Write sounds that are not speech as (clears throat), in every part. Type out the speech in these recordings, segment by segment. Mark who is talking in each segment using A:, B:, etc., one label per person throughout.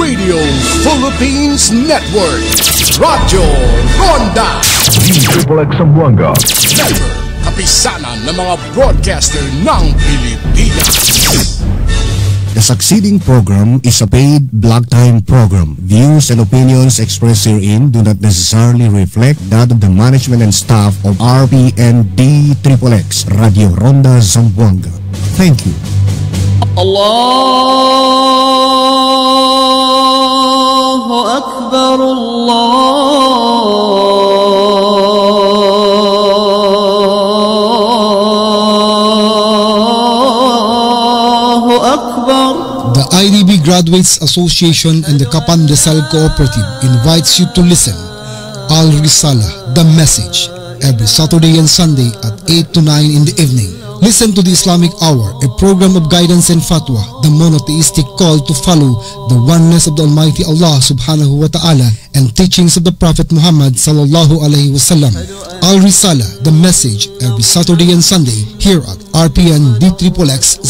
A: Radio Philippines Network. Radyo Ronda.
B: Triple X Zamboanga.
A: Kapisanan ng mga broadcaster ng Pilipinas. The succeeding program is a paid block time program. Views and opinions expressed
B: herein do not necessarily reflect that of the management and staff of RPND X Radio Ronda Zamboanga. Thank you. Allah أكبر الله
A: أكبر The IDB Graduates Association and the Kapan Rizal Cooperative invites you to listen Al Risala, The Message, every Saturday and Sunday at 8 to 9 in the evening. Listen to the Islamic Hour, a program of guidance and fatwa, the monotheistic call to follow the oneness of the Almighty Allah subhanahu wa ta'ala and teachings of the Prophet Muhammad sallallahu alaihi wasallam. Al Risala, the message, every Saturday and Sunday here at RPN D Triple X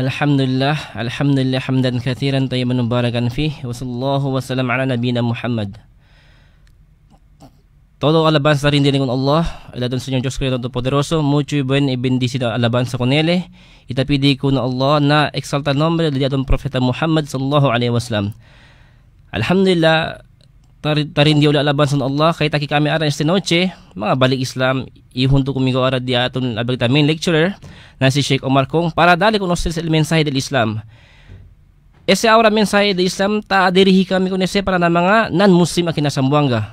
B: Alhamdulillah, alhamdulillah hamdan kathiran tayyiban mubarakan fi wa sallallahu wa sallam ala nabiyyina Muhammad. Todo alabanza rin din con Allah, ala don señor Dios creador poderoso, mucho y buen y bendecido alabanza con él. Y ta pidi con Allah na exalta nombre de don profeta Muhammad sallallahu alaihi wasallam. Alhamdulillah, tarin tarin di ula labansan Allah kay taki kami aran este noche mga balik Islam ihunto kumigo ara di aton abagta main lecturer na si Sheikh Omar Kong para dali kuno sa mensahe del Islam Ese aura mensahe del Islam ta adirihi kami kuno ese para na mga non-Muslim akin Sambuanga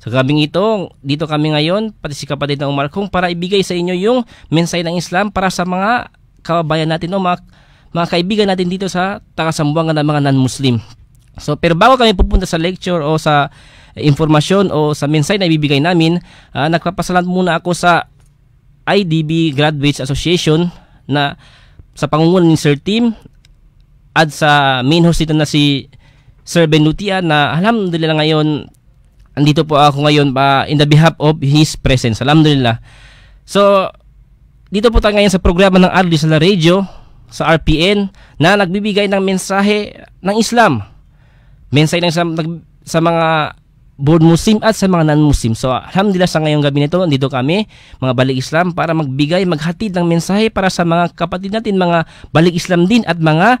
B: Sa gabing ito, dito kami ngayon, pati si kapatid ng Omar Kong, para ibigay sa inyo yung mensahe ng Islam para sa mga kababayan natin o mga, mga kaibigan natin dito sa taga Sambuanga ng mga non-Muslim. So, pero bago kami pupunta sa lecture o sa informasyon o sa mensahe na ibibigay namin, uh, ah, nagpapasalamat muna ako sa IDB Graduates Association na sa pangunguna ni Sir Tim at sa main host nito na si Sir Benutia na alhamdulillah ngayon andito po ako ngayon ba in the behalf of his presence. Alhamdulillah. So dito po tayo ngayon sa programa ng Arlis na Radio sa RPN na nagbibigay ng mensahe ng Islam mensahe lang sa, sa mga board Muslim at sa mga non-Muslim. So, alhamdulillah sa ngayong gabi nito, nandito kami, mga Balik Islam, para magbigay, maghatid ng mensahe para sa mga kapatid natin, mga Balik Islam din at mga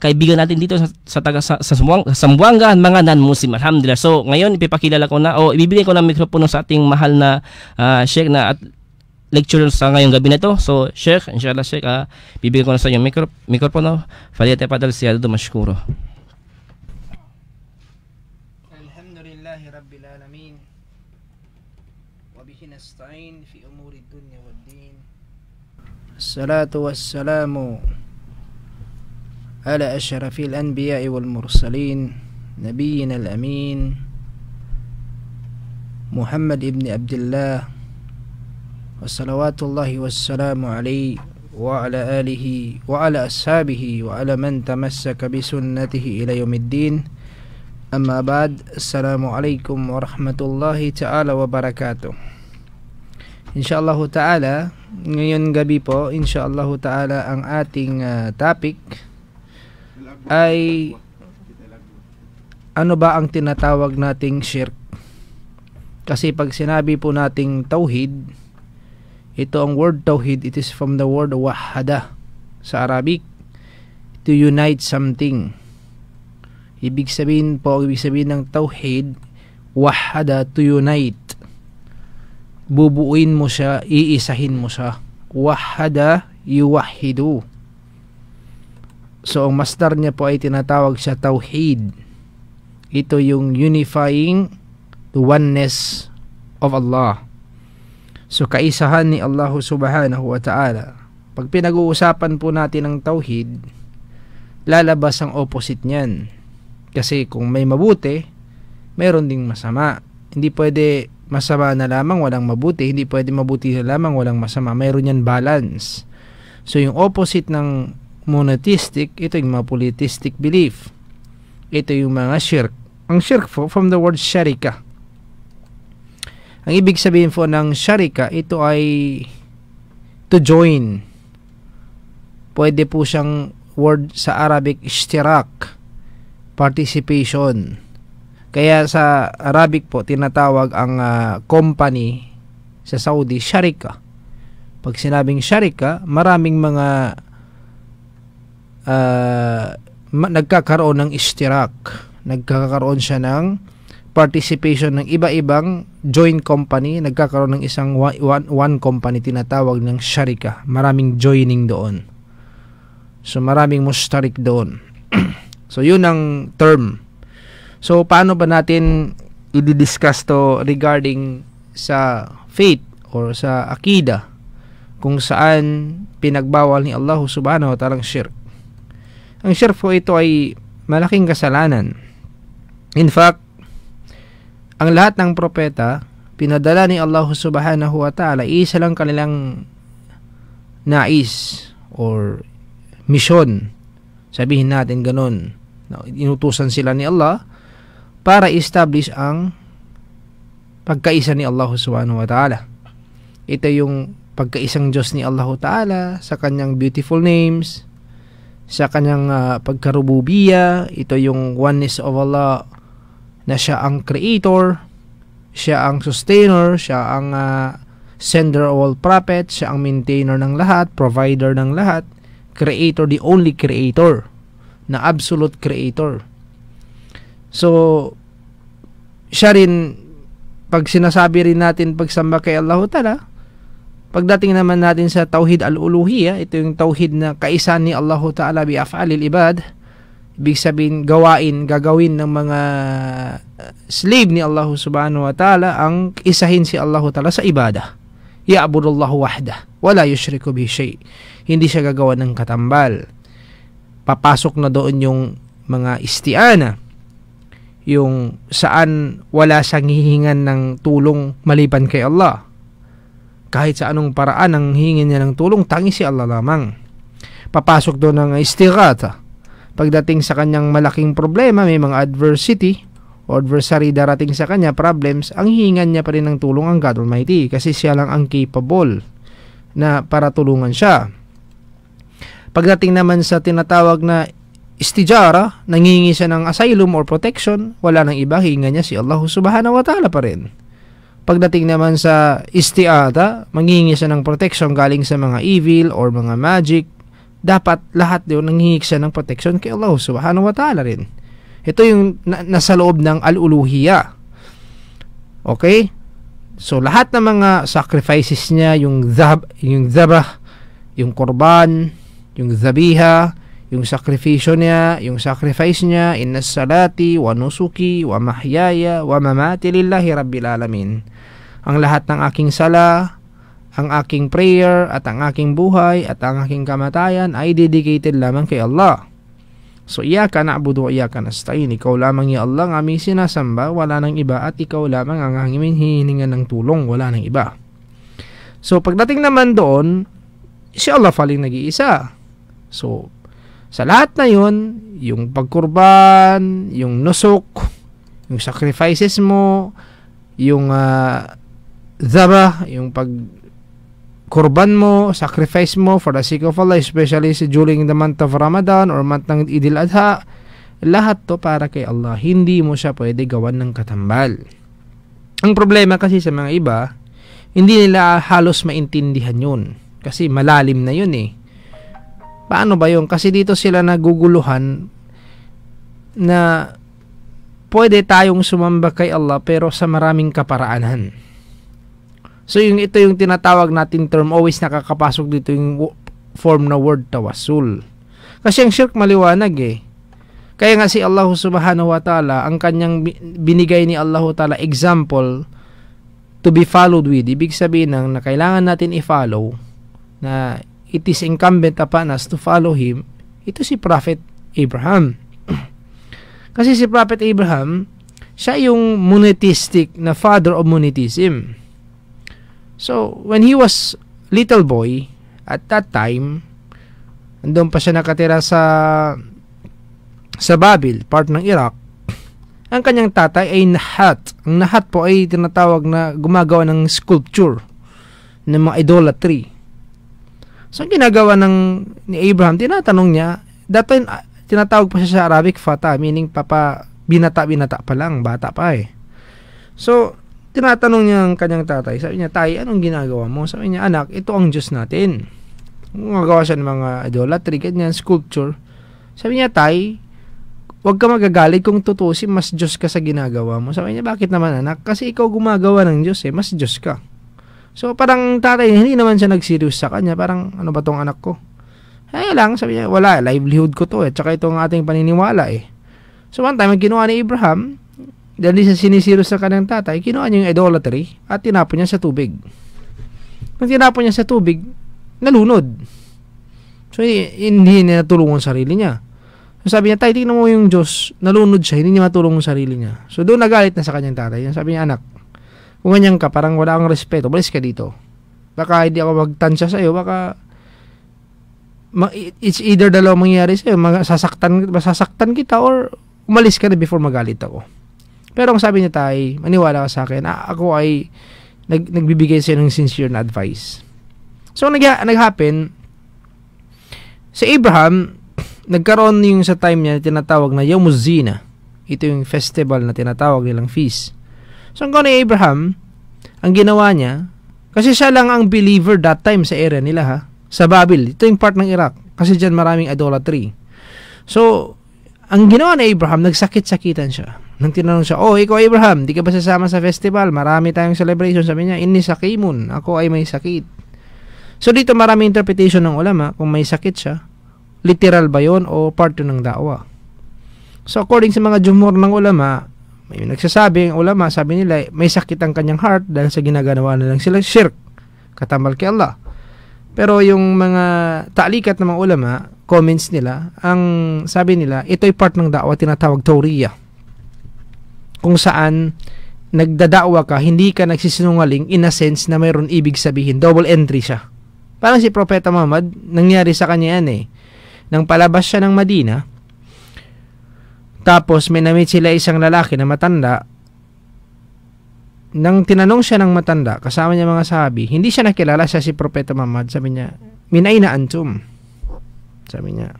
B: kaibigan natin dito sa sa taga sa, sa, Sambuanga, sa mga non-Muslim. Alhamdulillah. So, ngayon ipipakilala ko na o ibibigay ko ng mikropono sa ating mahal na uh, Sheikh na at lecturer sa ngayong gabi na ito. So, Sheikh, inshallah Sheikh, uh, bibigyan ko na sa inyo mikro, mikropono. Faliyate Padal siya, Siyado Mashkuro.
A: والصلاة والسلام على أشرف الأنبياء والمرسلين نبينا الأمين محمد ابن عبد الله وصلوات الله والسلام عليه وعلى آله وعلى أصحابه وعلى من تمسك بسنته إلى يوم الدين أما بعد السلام عليكم ورحمة الله تعالى وبركاته إن شاء الله تعالى Ngayon gabi po, insyaallah taala ang ating uh, topic ay ano ba ang tinatawag nating shirk? Kasi pag sinabi po nating tauhid, ito ang word tauhid, it is from the word wahada sa Arabic to unite something. Ibig sabihin po, ibig sabihin ng tauhid, wahada to unite bubuin mo siya, iisahin mo siya. Wahada yuwahidu. So, ang master niya po ay tinatawag siya Tawhid. Ito yung unifying the oneness of Allah. So, kaisahan ni Allah subhanahu wa ta'ala. Pag pinag-uusapan po natin ang Tawhid, lalabas ang opposite niyan. Kasi kung may mabuti, mayroon ding masama. Hindi pwede masama na lamang walang mabuti, hindi pwede mabuti na lamang walang masama. Mayroon yan balance. So yung opposite ng monotheistic, ito yung mga polytheistic belief. Ito yung mga shirk. Ang shirk po, from the word sharika. Ang ibig sabihin po ng sharika, ito ay to join. Pwede po siyang word sa Arabic ishtirak, participation. Kaya sa Arabic po, tinatawag ang uh, company sa Saudi, Sharika. Pag sinabing Sharika, maraming mga uh, nagkakaroon ng istirak. Nagkakaroon siya ng participation ng iba-ibang joint company. Nagkakaroon ng isang one, one, company tinatawag ng Sharika. Maraming joining doon. So maraming mustarik doon. (clears throat) so yun ang term So, paano ba natin i-discuss to regarding sa faith or sa akida kung saan pinagbawal ni Allah subhanahu wa ta'ala ang shirk. Ang shirk po ito ay malaking kasalanan. In fact, ang lahat ng propeta, pinadala ni Allah subhanahu wa ta'ala, isa lang kanilang nais or mission. Sabihin natin ganun. Inutusan sila ni Allah para establish ang pagkaisa ni Allah subhanahu wa ta'ala. Ito yung pagkaisang Diyos ni Allah ta'ala sa kanyang beautiful names, sa kanyang uh, ah, pagkarububiya, ito yung oneness of Allah na siya ang creator, siya ang sustainer, siya ang uh, sender of all prophets, siya ang maintainer ng lahat, provider ng lahat, creator, the only creator, na absolute creator. So, siya rin, pag sinasabi rin natin pagsamba kay Allah Ta'ala, pagdating naman natin sa Tauhid al uluhiyah ito yung Tauhid na kaisa ni Allah Ta'ala bi af'alil ibad, ibig sabihin gawain, gagawin ng mga uh, slave ni Allah Subhanahu Wa Ta'ala ang isahin si Allah Ta'ala sa ibadah. Ya'budullahu wahda, wala yushriku bi shay. Hindi siya gagawa ng katambal. Papasok na doon yung mga istiana yung saan wala siyang hihingan ng tulong maliban kay Allah. Kahit sa anong paraan ang hingin niya ng tulong, tangi si Allah lamang. Papasok doon ang istigata. Pagdating sa kanyang malaking problema, may mga adversity adversary darating sa kanya, problems, ang hihingan niya pa rin ng tulong ang God Almighty kasi siya lang ang capable na para tulungan siya. Pagdating naman sa tinatawag na istijara, nangingi siya ng asylum or protection, wala nang iba, hinga niya si Allah subhanahu wa ta'ala pa rin. Pagdating naman sa istiata, mangingi siya ng protection galing sa mga evil or mga magic, dapat lahat yun nangingi siya ng protection kay Allah subhanahu wa ta'ala rin. Ito yung na- nasa loob ng al-uluhiya. Okay? So lahat ng mga sacrifices niya, yung zab, yung zabah, yung korban, yung dhabiha, yung sakripisyo niya, yung sacrifice niya, inna salati, wa nusuki, wa mahyaya, wa mamati lillahi rabbil alamin. Ang lahat ng aking sala, ang aking prayer, at ang aking buhay, at ang aking kamatayan ay dedicated lamang kay Allah. So, iya na'budu, na abudu, nasta'in. Ikaw lamang, ya Allah, ang aming sinasamba, wala nang iba, at ikaw lamang ang aming hinihinga ng tulong, wala nang iba. So, pagdating naman doon, si Allah faling nag-iisa. So, sa lahat na yon yung pagkurban, yung nusok, yung sacrifices mo, yung uh, ah, zaba yung pag mo, sacrifice mo for the sake of Allah, especially during the month of Ramadan or month ng Idil Adha, lahat to para kay Allah. Hindi mo siya pwede gawan ng katambal. Ang problema kasi sa mga iba, hindi nila halos maintindihan yun. Kasi malalim na yun eh. Paano ba yun? Kasi dito sila naguguluhan na pwede tayong sumamba kay Allah pero sa maraming kaparaanan. So yung ito yung tinatawag natin term always nakakapasok dito yung form na word tawasul. Kasi ang shirk maliwanag eh. Kaya nga si Allah subhanahu wa ta'ala, ang kanyang binigay ni Allah ta'ala example to be followed with. Ibig sabihin ng na kailangan natin i-follow na it is incumbent upon us to follow him, ito si Prophet Abraham. (clears throat) Kasi si Prophet Abraham, siya yung monetistic na father of monetism. So, when he was little boy, at that time, andun pa siya nakatira sa sa Babil, part ng Iraq, (clears throat) ang kanyang tatay ay Nahat. Ang Nahat po ay tinatawag na gumagawa ng sculpture ng mga idolatry So, ang ginagawa ng ni Abraham, tinatanong niya, that time, ah, tinatawag pa siya sa Arabic fata, meaning papa, binata-binata pa lang, bata pa eh. So, tinatanong niya ang kanyang tatay, sabi niya, tay, anong ginagawa mo? Sabi niya, anak, ito ang Diyos natin. Gumagawa siya ng mga idolatry, ganyan, sculpture. Sabi niya, tay, huwag ka magagalit kung tutusin, mas Diyos ka sa ginagawa mo. Sabi niya, bakit naman anak? Kasi ikaw gumagawa ng Diyos eh, mas Diyos ka. So, parang tatay, hindi naman siya nag-serious sa kanya. Parang, ano ba tong anak ko? Eh lang, sabi niya, wala, livelihood ko to eh. Tsaka ito ang ating paniniwala eh. So, one time, ang ginawa ni Abraham, dahil di siya sinisiro sa kanyang tatay, kinuha niya yung idolatry at tinapon niya sa tubig. Nung tinapon niya sa tubig, nalunod. So, hindi niya natulungan sarili niya. So, sabi niya, tay, tingnan mo yung Diyos, nalunod siya, hindi niya matulungan sarili niya. So, doon nagalit na sa kanyang tatay. Sabi niya, anak, umanyan ka, parang wala kang respeto, balis ka dito. Baka hindi ako magtansya iyo, baka it's either dalawa mangyayari sa'yo, masasaktan, masasaktan kita or umalis ka na before magalit ako. Pero ang sabi niya tay, maniwala ka sa akin, ako ay nag, nagbibigay iyo ng sincere na advice. So, nag, nag-happen, si Abraham, nagkaroon yung sa time niya tinatawag na Yomuzina. Ito yung festival na tinatawag nilang feast. So ang ni Abraham, ang ginawa niya, kasi siya lang ang believer that time sa area nila ha, sa Babel. Ito yung part ng Iraq kasi diyan maraming idolatry. So, ang ginawa ni Abraham, nagsakit-sakitan siya. Nang tinanong siya, Oh, ikaw Abraham, di ka ba sasama sa festival? Marami tayong celebration. Sabi niya, Inni sakimun, ako ay may sakit. So dito maraming interpretation ng ulama kung may sakit siya. Literal ba yon o part ng dawa? So according sa mga jumhur ng ulama, may nagsasabi, ang ulama, sabi nila, may sakit ang kanyang heart dahil sa ginaganawa na lang sila shirk, katamal kay Allah. Pero yung mga talikat ng mga ulama, comments nila, ang sabi nila, ito ay part ng da'wa tinatawag tawriya. Kung saan, nagdadawa ka, hindi ka nagsisinungaling in a sense na mayroon ibig sabihin. Double entry siya. Parang si Propeta Muhammad, nangyari sa kanya yan eh. Nang palabas siya ng Madina, tapos may namit sila isang lalaki na matanda. Nang tinanong siya ng matanda, kasama niya mga sabi, hindi siya nakilala siya si Propeta Muhammad. Sabi niya, min ayna antum? Sabi niya,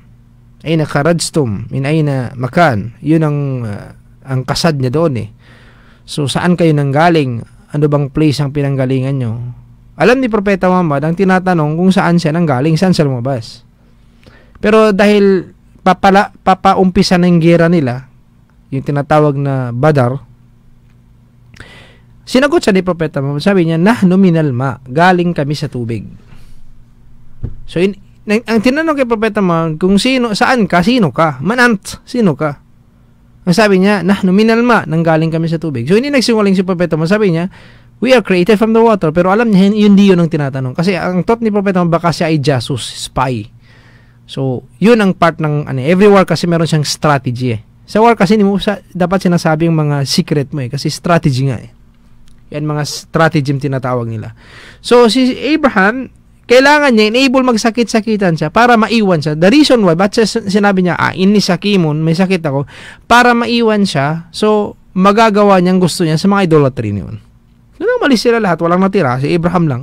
A: ayna karadstum, min ayna makan. Yun ang, uh, ang kasad niya doon eh. So saan kayo nanggaling? Ano bang place ang pinanggalingan nyo? Alam ni Propeta Muhammad ang tinatanong kung saan siya nanggaling, saan siya lumabas. Pero dahil papala, papaumpisa na ng gera nila, yung tinatawag na Badar, sinagot siya ni Propeta Muhammad. Sabi niya, nahnu minal ma, galing kami sa tubig. So, in, ang, ang tinanong kay Propeta Muhammad, kung sino, saan ka, sino ka? Manant, sino ka? Ang sabi niya, nahnu minal ma, nanggaling kami sa tubig. So, hindi nagsimuling si Propeta Muhammad. Sabi niya, we are created from the water. Pero alam niya, hindi yun ang tinatanong. Kasi ang thought ni Propeta Muhammad, baka siya ay jasus, spy So, yun ang part ng ano, every war kasi meron siyang strategy eh. Sa war kasi hindi mo sa, dapat sinasabi yung mga secret mo eh kasi strategy nga eh. Yan mga stratagem tinatawag nila. So si Abraham, kailangan niya enable magsakit-sakitan siya para maiwan siya. The reason why bakit sinabi niya, ah, inisakimon, may sakit ako para maiwan siya. So magagawa niyang gusto niya sa mga idolatry niyon. Doon mali sila lahat, walang natira, si Abraham lang.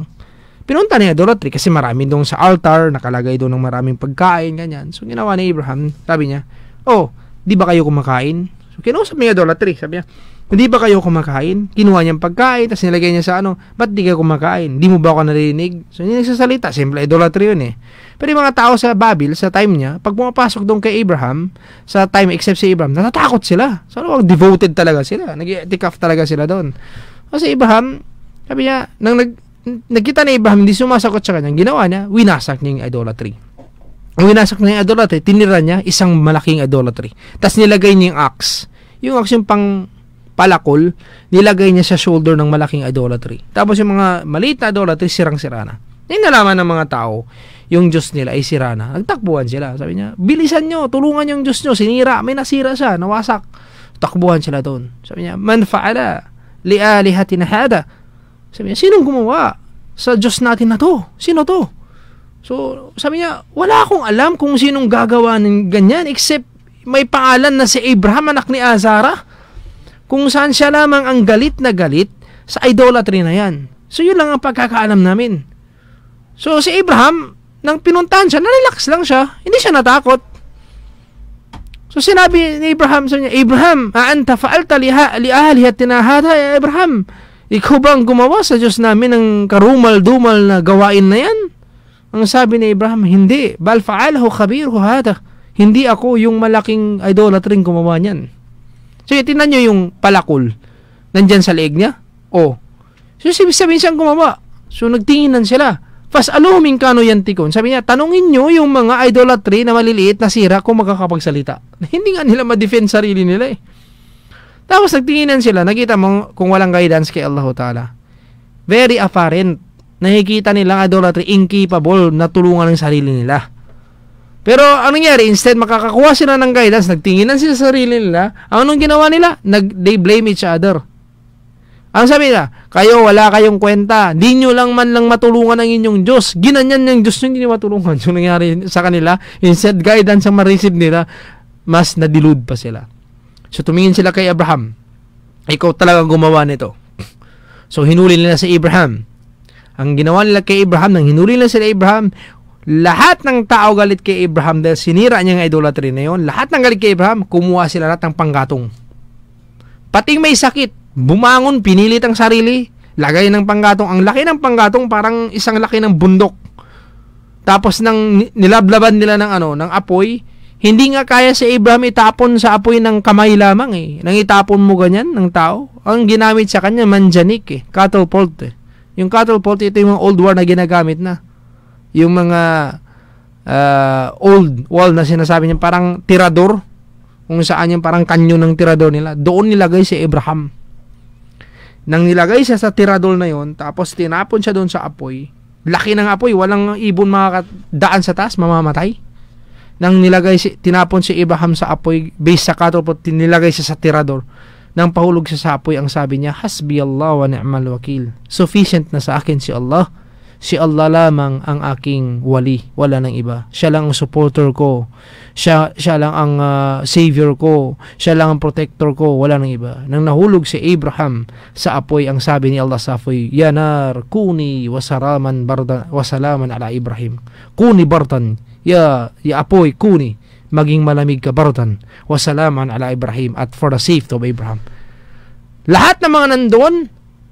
A: Pinunta ni Idolatry kasi marami doon sa altar, nakalagay doon ng maraming pagkain, ganyan. So, ginawa ni Abraham, sabi niya, Oh, di ba kayo kumakain? So, kinausap ni Idolatry, sabi niya, hindi ba kayo kumakain? Kinuha niyang pagkain, tapos nilagay niya sa ano, ba't di kayo kumakain? Di mo ba ako narinig? So, hindi nagsasalita. Simple idolatry yun eh. Pero yung mga tao sa Babel, sa time niya, pag pumapasok doon kay Abraham, sa time except si Abraham, natatakot sila. So, ano, devoted talaga sila. nag itikaf talaga sila doon. Kasi si Abraham, sabi niya, nang nag, nakita na Abraham, hindi sumasagot sa kanya. Ginawa niya, winasak niya yung idolatry. winasak niya yung idolatry, tinira niya isang malaking idolatry. Tapos nilagay niya yung axe. Yung axe yung pang palakol, nilagay niya sa shoulder ng malaking idolatry. Tapos yung mga maliit na idolatry, sirang-sira na. Yung nalaman ng mga tao, yung Diyos nila ay sira na. Nagtakbuhan sila. Sabi niya, bilisan nyo, tulungan yung Diyos nyo, sinira, may nasira siya, nawasak. Takbuhan sila doon. Sabi niya, manfaala li lialihatina hada, sabi niya, sinong gumawa sa Diyos natin na to? Sino to? So, sabi niya, wala akong alam kung sinong gagawa ng ganyan except may pangalan na si Abraham, anak ni Azara. Kung saan siya lamang ang galit na galit sa idolatry na yan. So, yun lang ang pagkakaalam namin. So, si Abraham, nang pinuntahan siya, narilax lang siya. Hindi siya natakot. So, sinabi ni Abraham sa niya, Abraham, aanta faalta liha, li ahliha tinahada, Abraham. Abraham ikaw bang gumawa sa Diyos namin ng karumal-dumal na gawain na yan? Ang sabi ni Abraham, hindi. Bal fa'alhu khabirhu hada. Hindi ako yung malaking idolatering gumawa niyan. So, tinan nyo yung palakol. Nandyan sa leeg niya? O. Oh. So, sabi sabihin siyang gumawa. So, nagtinginan sila. Fas'aluhum in kano tikon. Sabi niya, tanungin nyo yung mga idolatry na maliliit na sira kung makakapagsalita. (laughs) Hindi nga nila ma-defend sarili nila eh. Tapos nagtinginan sila, nakita mo kung walang guidance kay Allah Ta'ala. Very apparent. Nakikita nila idolatry incapable na tulungan ng sarili nila. Pero ano nangyari? Instead makakakuha sila ng guidance, nagtinginan sila sa sarili nila, anong ginawa nila? Nag, they blame each other. Ang sabi nila, kayo wala kayong kwenta, Hindi nyo lang man lang matulungan ang inyong Diyos. Ginanyan ng Diyos yung hindi matulungan. Yung (laughs) nangyari sa kanila, instead guidance ang ma-receive nila, mas nadilude pa sila. So tumingin sila kay Abraham. Ikaw talaga gumawa nito. So hinuli nila si Abraham. Ang ginawa nila kay Abraham, nang hinuli nila si Abraham, lahat ng tao galit kay Abraham dahil sinira niya ang idolatry na yon. Lahat ng galit kay Abraham, kumuha sila lahat ng panggatong. Pating may sakit, bumangon, pinilit ang sarili, lagay ng panggatong. Ang laki ng panggatong, parang isang laki ng bundok. Tapos nang nilablaban nila ng ano, ng apoy, hindi nga kaya si Abraham itapon sa apoy ng kamay lamang eh. Nang itapon mo ganyan ng tao. Ang ginamit sa kanya, manjanik eh. Catapult eh. Yung catapult, ito yung mga old war na ginagamit na. Yung mga uh, old wall na sinasabi niya, parang tirador. Kung saan yung parang kanyo ng tirador nila. Doon nilagay si Abraham. Nang nilagay siya sa tirador na yon, tapos tinapon siya doon sa apoy, laki ng apoy, walang ibon makakadaan sa taas, mamamatay nang nilagay si, tinapon si Abraham sa apoy based sa katropot nilagay siya sa tirador nang pahulog siya sa apoy ang sabi niya hasbi Allah wa ni'mal wakil sufficient na sa akin si Allah si Allah lamang ang aking wali wala nang iba siya lang ang supporter ko siya siya lang ang uh, savior ko siya lang ang protector ko wala nang iba nang nahulog si Abraham sa apoy ang sabi ni Allah sa apoy yanar kuni wasaraman bardan wasalaman ala Ibrahim kuni bardan ya, ya apoy kuni maging malamig ka barutan wasalaman ala Ibrahim at for the safety of Abraham lahat ng mga nandoon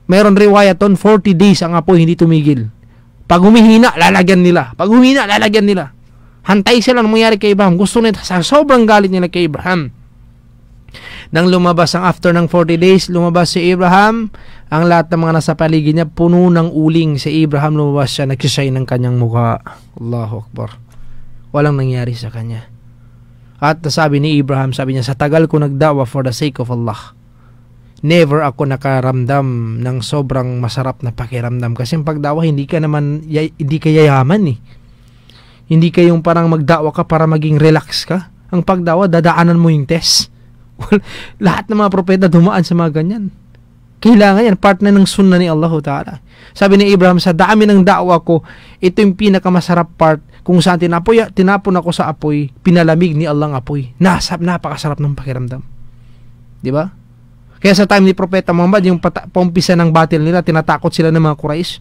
A: mayroon riwayat on 40 days ang apoy hindi tumigil pag humihina lalagyan nila pag humihina lalagyan nila hantay sila ng mangyari kay Abraham gusto nila sa sobrang galit nila kay Abraham nang lumabas ang after ng 40 days, lumabas si Abraham. Ang lahat ng mga nasa paligid niya puno ng uling. Si Abraham lumabas siya, nagsisay ng kanyang mukha. Allahu Akbar walang nangyari sa kanya. At nasabi ni Abraham, sabi niya, sa tagal ko nagdawa for the sake of Allah, never ako nakaramdam ng sobrang masarap na pakiramdam. Kasi yung pagdawa, hindi ka naman, yay, hindi ka yayaman eh. Hindi kayong parang magdawa ka para maging relax ka. Ang pagdawa, dadaanan mo yung test. (laughs) lahat ng mga propeta dumaan sa mga ganyan. Kailangan yan, part na ng sunna ni Allah Ta'ala. Sabi ni Abraham, sa dami ng dawa ko, ito yung pinakamasarap part kung saan tinapoy, tinapon ako sa apoy, pinalamig ni Allah ang apoy. Nasap, napakasarap ng pakiramdam. Di ba? Kaya sa time ni Propeta Muhammad, yung pata- pompisa ng battle nila, tinatakot sila ng mga Quraysh.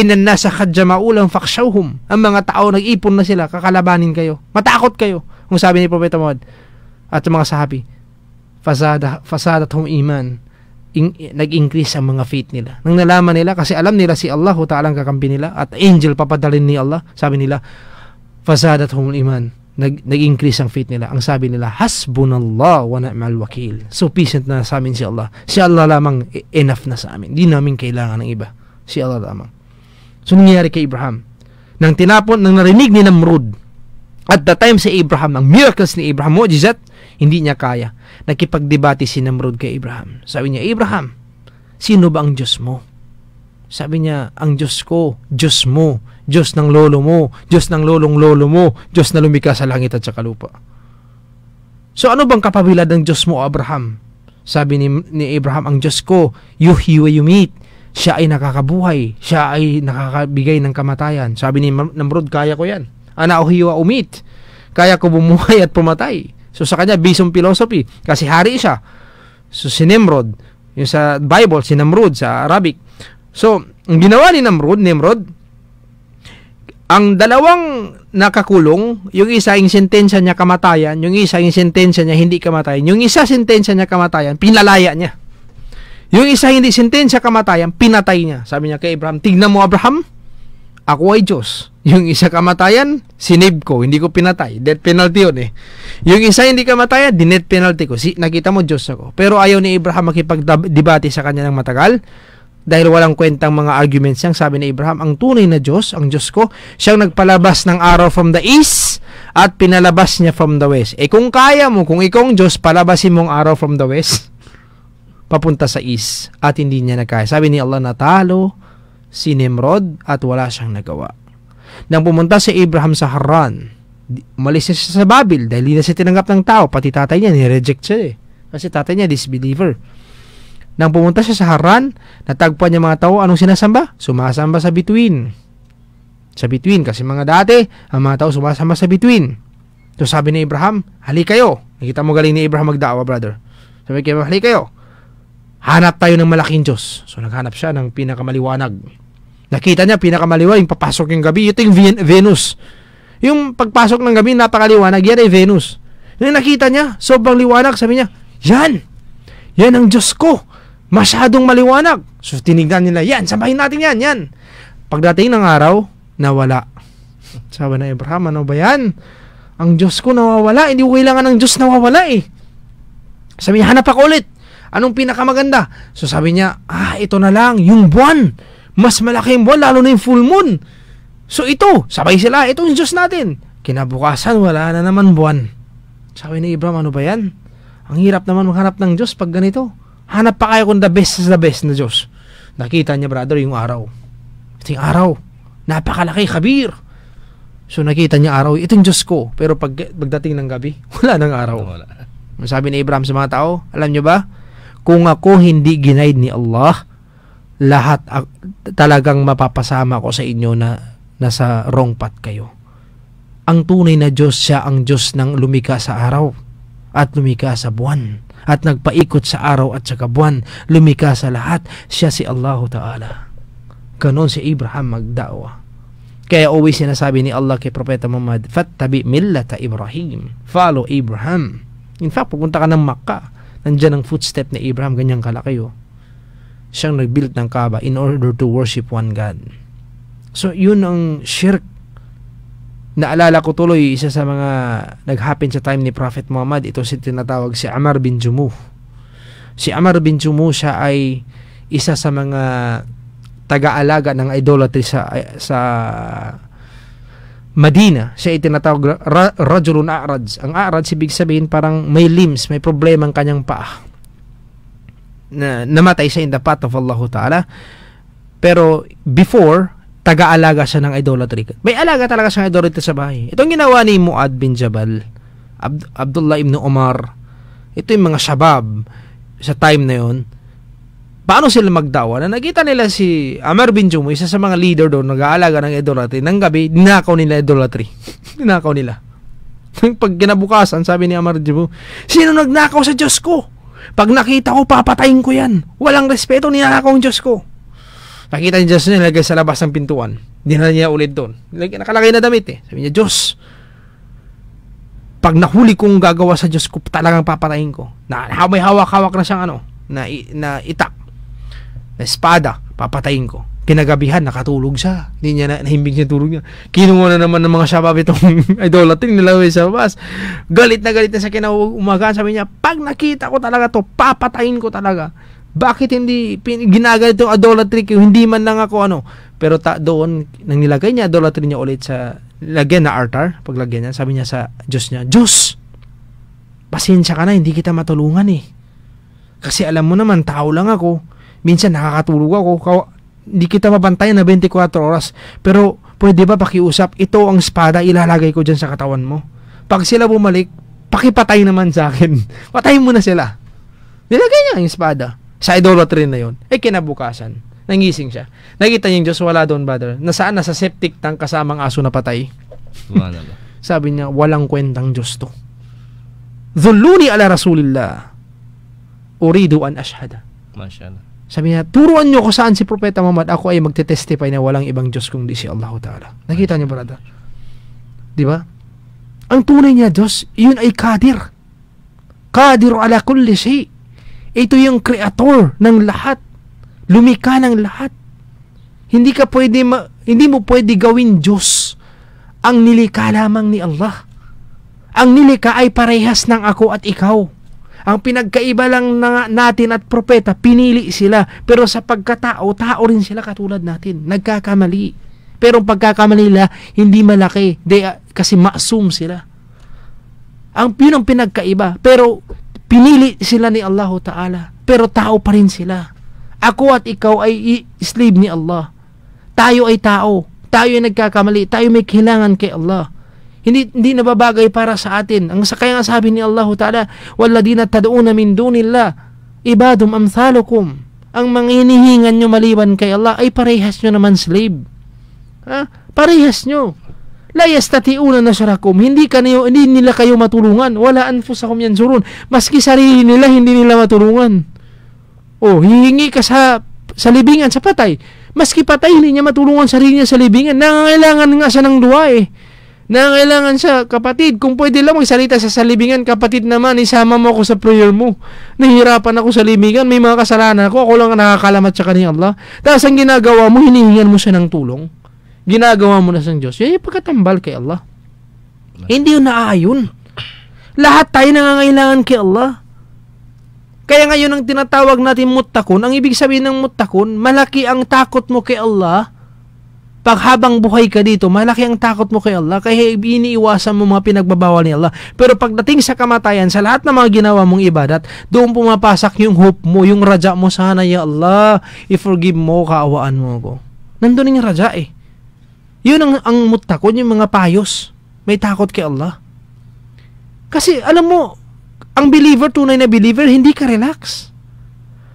A: Inan nasa khadjamaulang fakshawhum. Ang mga tao, nag-ipon na sila, kakalabanin kayo. Matakot kayo. Kung sabi ni Propeta Muhammad at sa mga sahabi, fasada, fasadat hum iman. In, nag-increase ang mga faith nila. Nang nalaman nila, kasi alam nila si Allah, Ta'ala ang kakampi nila, at angel papadalin ni Allah, sabi nila, fasadathum iman nag nag-increase ang faith nila. Ang sabi nila, hasbunallah wa ni'mal wakil. Sufficient na sa amin si Allah. Si Allah lamang e, enough na sa amin. Hindi namin kailangan ng iba. Si Allah lamang. So nangyari kay Abraham. Nang tinapon, nang narinig ni Namrud, at the time si Abraham, ang miracles ni Abraham, mujizat, hindi niya kaya. Nakipagdebate si Namrud kay Abraham. Sabi niya, Abraham, sino ba ang Diyos mo? Sabi niya, ang Diyos ko, Diyos mo, Diyos ng lolo mo, Diyos ng lolong lolo mo, Diyos na lumikha sa langit at sa lupa. So ano bang kapabilad ng Diyos mo, Abraham? Sabi ni, ni Abraham, ang Diyos ko, Yuhiwa Yumit, siya ay nakakabuhay, siya ay nakakabigay ng kamatayan. Sabi ni Namrod, kaya ko yan. Ana Ohiwa Umit, kaya ko bumuhay at pumatay. So sa kanya, bisong philosophy, kasi hari siya. So si Nimrod, yung sa Bible, si Namrud sa Arabic. So, ang ginawa ni Nimrod, Nimrod, ang dalawang nakakulong, yung isa yung sentensya niya kamatayan, yung isa yung sentensya niya hindi kamatayan, yung isa sentensya niya kamatayan, pinalaya niya. Yung isa hindi sentensya kamatayan, pinatay niya. Sabi niya kay Abraham, tignan mo Abraham, ako ay Diyos. Yung isa kamatayan, sinave ko, hindi ko pinatay. Death penalty yun eh. Yung isa hindi kamatayan, dinet penalty ko. Si, nakita mo Diyos ako. Pero ayaw ni Abraham makipagdebate sa kanya ng matagal dahil walang kwentang mga arguments yang sabi ni Abraham, ang tunay na Diyos, ang Diyos ko, siyang nagpalabas ng araw from the east at pinalabas niya from the west. Eh kung kaya mo, kung ikong ang Diyos, palabasin mong araw from the west (laughs) papunta sa east at hindi niya nagkaya. Sabi ni Allah natalo si Nimrod at wala siyang nagawa. Nang pumunta si Abraham sa Haran, umalis siya sa Babel dahil hindi na siya tinanggap ng tao. Pati tatay niya, nireject siya eh. Kasi tatay niya, disbeliever. Nang pumunta siya sa Haran, natagpuan niya mga tao anong sinasamba? Sumasamba sa bituin. Sa bituin, kasi mga dati, ang mga tao sumasamba sa bituin. So sabi ni Abraham, hali kayo. Nakita mo galing ni Abraham magdawa, brother. Sabi kay hali kayo. Hanap tayo ng malaking Diyos. So naghanap siya ng pinakamaliwanag. Nakita niya, pinakamaliwanag, yung papasok yung gabi, ito yung Venus. Yung pagpasok ng gabi, napakaliwanag, yan ay Venus. Yung nakita niya, sobrang liwanag, sabi niya, yan! Yan ang Diyos ko! Masyadong maliwanag. So tinignan nila, yan, sabahin natin yan, yan. Pagdating ng araw, nawala. Sabi na Abraham, ano ba yan? Ang Diyos ko nawawala. Hindi ko kailangan ng Diyos nawawala eh. Sabi niya, hanap ako ulit. Anong pinakamaganda? So sabi niya, ah, ito na lang, yung buwan. Mas malaki yung buwan, lalo na yung full moon. So ito, sabay sila, ito yung Diyos natin. Kinabukasan, wala na naman buwan. Sabi ni Abraham, ano ba yan? Ang hirap naman maghanap ng Diyos pag ganito. Hanap pa kayo kung the best is the best na Diyos. Nakita niya, brother, yung araw. Ito yung araw. Napakalaki, kabir. So nakita niya araw, itong Diyos ko. Pero pag, pagdating ng gabi, (laughs) wala ng araw. Wala. Sabi ni Abraham sa mga tao, alam niyo ba? Kung ako hindi ginaid ni Allah, lahat uh, talagang mapapasama ko sa inyo na nasa wrong path kayo. Ang tunay na Diyos siya ang Diyos ng lumika sa araw at lumika sa buwan at nagpaikot sa araw at sa kabuan. Lumika sa lahat. Siya si Allah Ta'ala. Ganon si Abraham magdawa. Kaya always sinasabi ni Allah kay Propeta Muhammad, Fattabi millata Ibrahim. Follow Abraham. In fact, pupunta ka ng Makkah. Nandiyan ang footstep ni Abraham, ganyang kalaki oh. Siyang nagbuild ng Kaaba in order to worship one God. So, yun ang shirk Naalala ko tuloy isa sa mga naghappen sa time ni Prophet Muhammad, ito si tinatawag si Amar bin Jumuh. Si Amar bin Jumuh siya ay isa sa mga taga-alaga ng idolatry sa sa Madina, siya ay tinatawag ra, Rajulun A'raj. Ang A'raj, ibig sabihin parang may limbs, may problema ang kanyang paa. Na, namatay siya in the path of Allah Ta'ala. Pero before, taga-alaga siya ng idolatry. May alaga talaga siyang idolatry sa bahay. Itong ginawa ni Muad bin Jabal, Ab- Abdullah ibn Umar. Ito yung mga shabab sa time na yon. Paano sila magdawa? Na nakita nila si Amr bin Jumu, isa sa mga leader doon, nag-aalaga ng idolatry. Nang gabi, dinakaw nila idolatry. (laughs) dinakaw nila. (laughs) Pag kinabukasan, sabi ni Amr bin Jumu, Sino nagnakaw sa Diyos ko? Pag nakita ko, papatayin ko yan. Walang respeto, ninakaw ang Diyos ko. Nakita ni niya, nilagay sa labas ng pintuan. Dinala niya ulit doon. Nakalagay na damit eh. Sabi niya, Diyos, pag nahuli kong gagawa sa Diyos ko, talagang papatayin ko. Na, may hawak-hawak na siyang ano, na, na itak, na espada, papatayin ko. Kinagabihan, nakatulog siya. Hindi niya, na, nahimbing niya tulog niya. Kinuha na naman ng mga shabab itong (laughs) idolatin nilaway sa bus. Galit na galit na sa kinawagang umaga. Sabi niya, pag nakita ko talaga to, papatayin ko talaga. Bakit hindi ginagal itong idolatry ko? Hindi man lang ako ano. Pero ta, doon, nang nilagay niya, idolatry niya ulit sa, lagyan na altar, paglagyan niya, sabi niya sa Diyos niya, Diyos, pasensya ka na, hindi kita matulungan eh. Kasi alam mo naman, tao lang ako. Minsan nakakatulog ako. Kaw- hindi kita mabantayan na 24 oras. Pero pwede ba pakiusap, ito ang espada, ilalagay ko dyan sa katawan mo. Pag sila bumalik, pakipatay naman sa akin. (laughs) Patayin mo na sila. Nilagay niya yung espada sa idolatry na yon, ay eh, kinabukasan, nangising siya. Nakita niya yung Diyos, wala doon, brother. Nasaan? na sa septic tank kasamang aso na patay. Wala na. (laughs) Sabi niya, walang kwentang Diyos to. Dhuluni ala Rasulillah. Uridu an ashhada. Masyala. Sabi niya, turuan niyo ko saan si Propeta Muhammad. Ako ay magte-testify na walang ibang Diyos kundi si Allah Ta'ala. Nakita niyo, brother? Di ba? Ang tunay niya, Diyos, yun ay kadir. Kadir ala kulli shay. Ito yung creator ng lahat. Lumika ng lahat. Hindi ka pwede ma- hindi mo pwede gawin Diyos ang nilika lamang ni Allah. Ang nilika ay parehas ng ako at ikaw. Ang pinagkaiba lang na natin at propeta, pinili sila. Pero sa pagkatao, tao rin sila katulad natin. Nagkakamali. Pero ang pagkakamali nila, hindi malaki. They, uh, kasi maasum sila. Ang yun ang pinagkaiba. Pero Pinili sila ni Allah Ta'ala, pero tao pa rin sila. Ako at ikaw ay slave ni Allah. Tayo ay tao. Tayo ay nagkakamali. Tayo may kailangan kay Allah. Hindi, hindi nababagay para sa atin. Ang kaya nga sabi ni Allah Ta'ala, Walladina taduna min dunillah, ibadum amsalukum. Ang mga inihingan nyo maliban kay Allah ay parehas nyo naman slave. Ha? Parehas nyo la yastatiuna nasrakum. Hindi kaniyo hindi nila kayo matulungan. Wala anfusakum yansurun. Maski sarili nila hindi nila matulungan. Oh, hihingi ka sa sa libingan sa patay. Maski patay hindi niya matulungan sarili niya sa libingan. Nangangailangan nga siya ng duwa eh. Nangangailangan siya, kapatid, kung pwede lang magsalita sa salibingan, kapatid naman, isama mo ako sa prayer mo. Nahihirapan ako sa libingan, may mga kasalanan ako, ako lang nakakalamat sa kanya Allah. Tapos ang ginagawa mo, hinihingan mo siya ng tulong ginagawa mo na sa Diyos, yun yung pagkatambal kay Allah. Hindi yun naaayon. Lahat tayo nangangailangan kay Allah. Kaya ngayon ang tinatawag natin mutakon, ang ibig sabihin ng mutakon, malaki ang takot mo kay Allah. Pag habang buhay ka dito, malaki ang takot mo kay Allah, kaya iniiwasan mo mga pinagbabawal ni Allah. Pero pagdating sa kamatayan, sa lahat ng mga ginawa mong ibadat, doon pumapasak yung hope mo, yung raja mo, sana ya Allah, i-forgive mo, kaawaan mo ako. Nandun yung raja eh. Yun ang, ang mutakon, yung mga payos. May takot kay Allah. Kasi alam mo, ang believer, tunay na believer, hindi ka relax.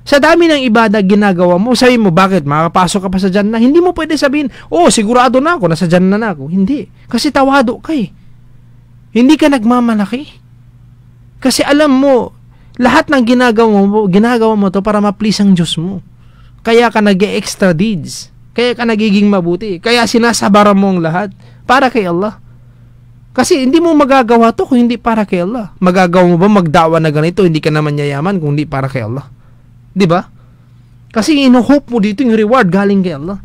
A: Sa dami ng ibada ginagawa mo, sabi mo, bakit? Makapasok ka pa sa Jannah? Hindi mo pwede sabihin, oh, sigurado na ako, nasa Jannah na ako. Hindi. Kasi tawado ka eh. Hindi ka nagmamalaki. Kasi alam mo, lahat ng ginagawa mo, ginagawa mo to para ma-please ang Diyos mo. Kaya ka nag extra deeds. Kaya ka nagiging mabuti. Kaya sinasabara mo ang lahat para kay Allah. Kasi hindi mo magagawa to kung hindi para kay Allah. Magagawa mo ba magdawa na ganito, hindi ka naman yayaman kung hindi para kay Allah. 'Di ba? Kasi inuhope mo dito yung reward galing kay Allah.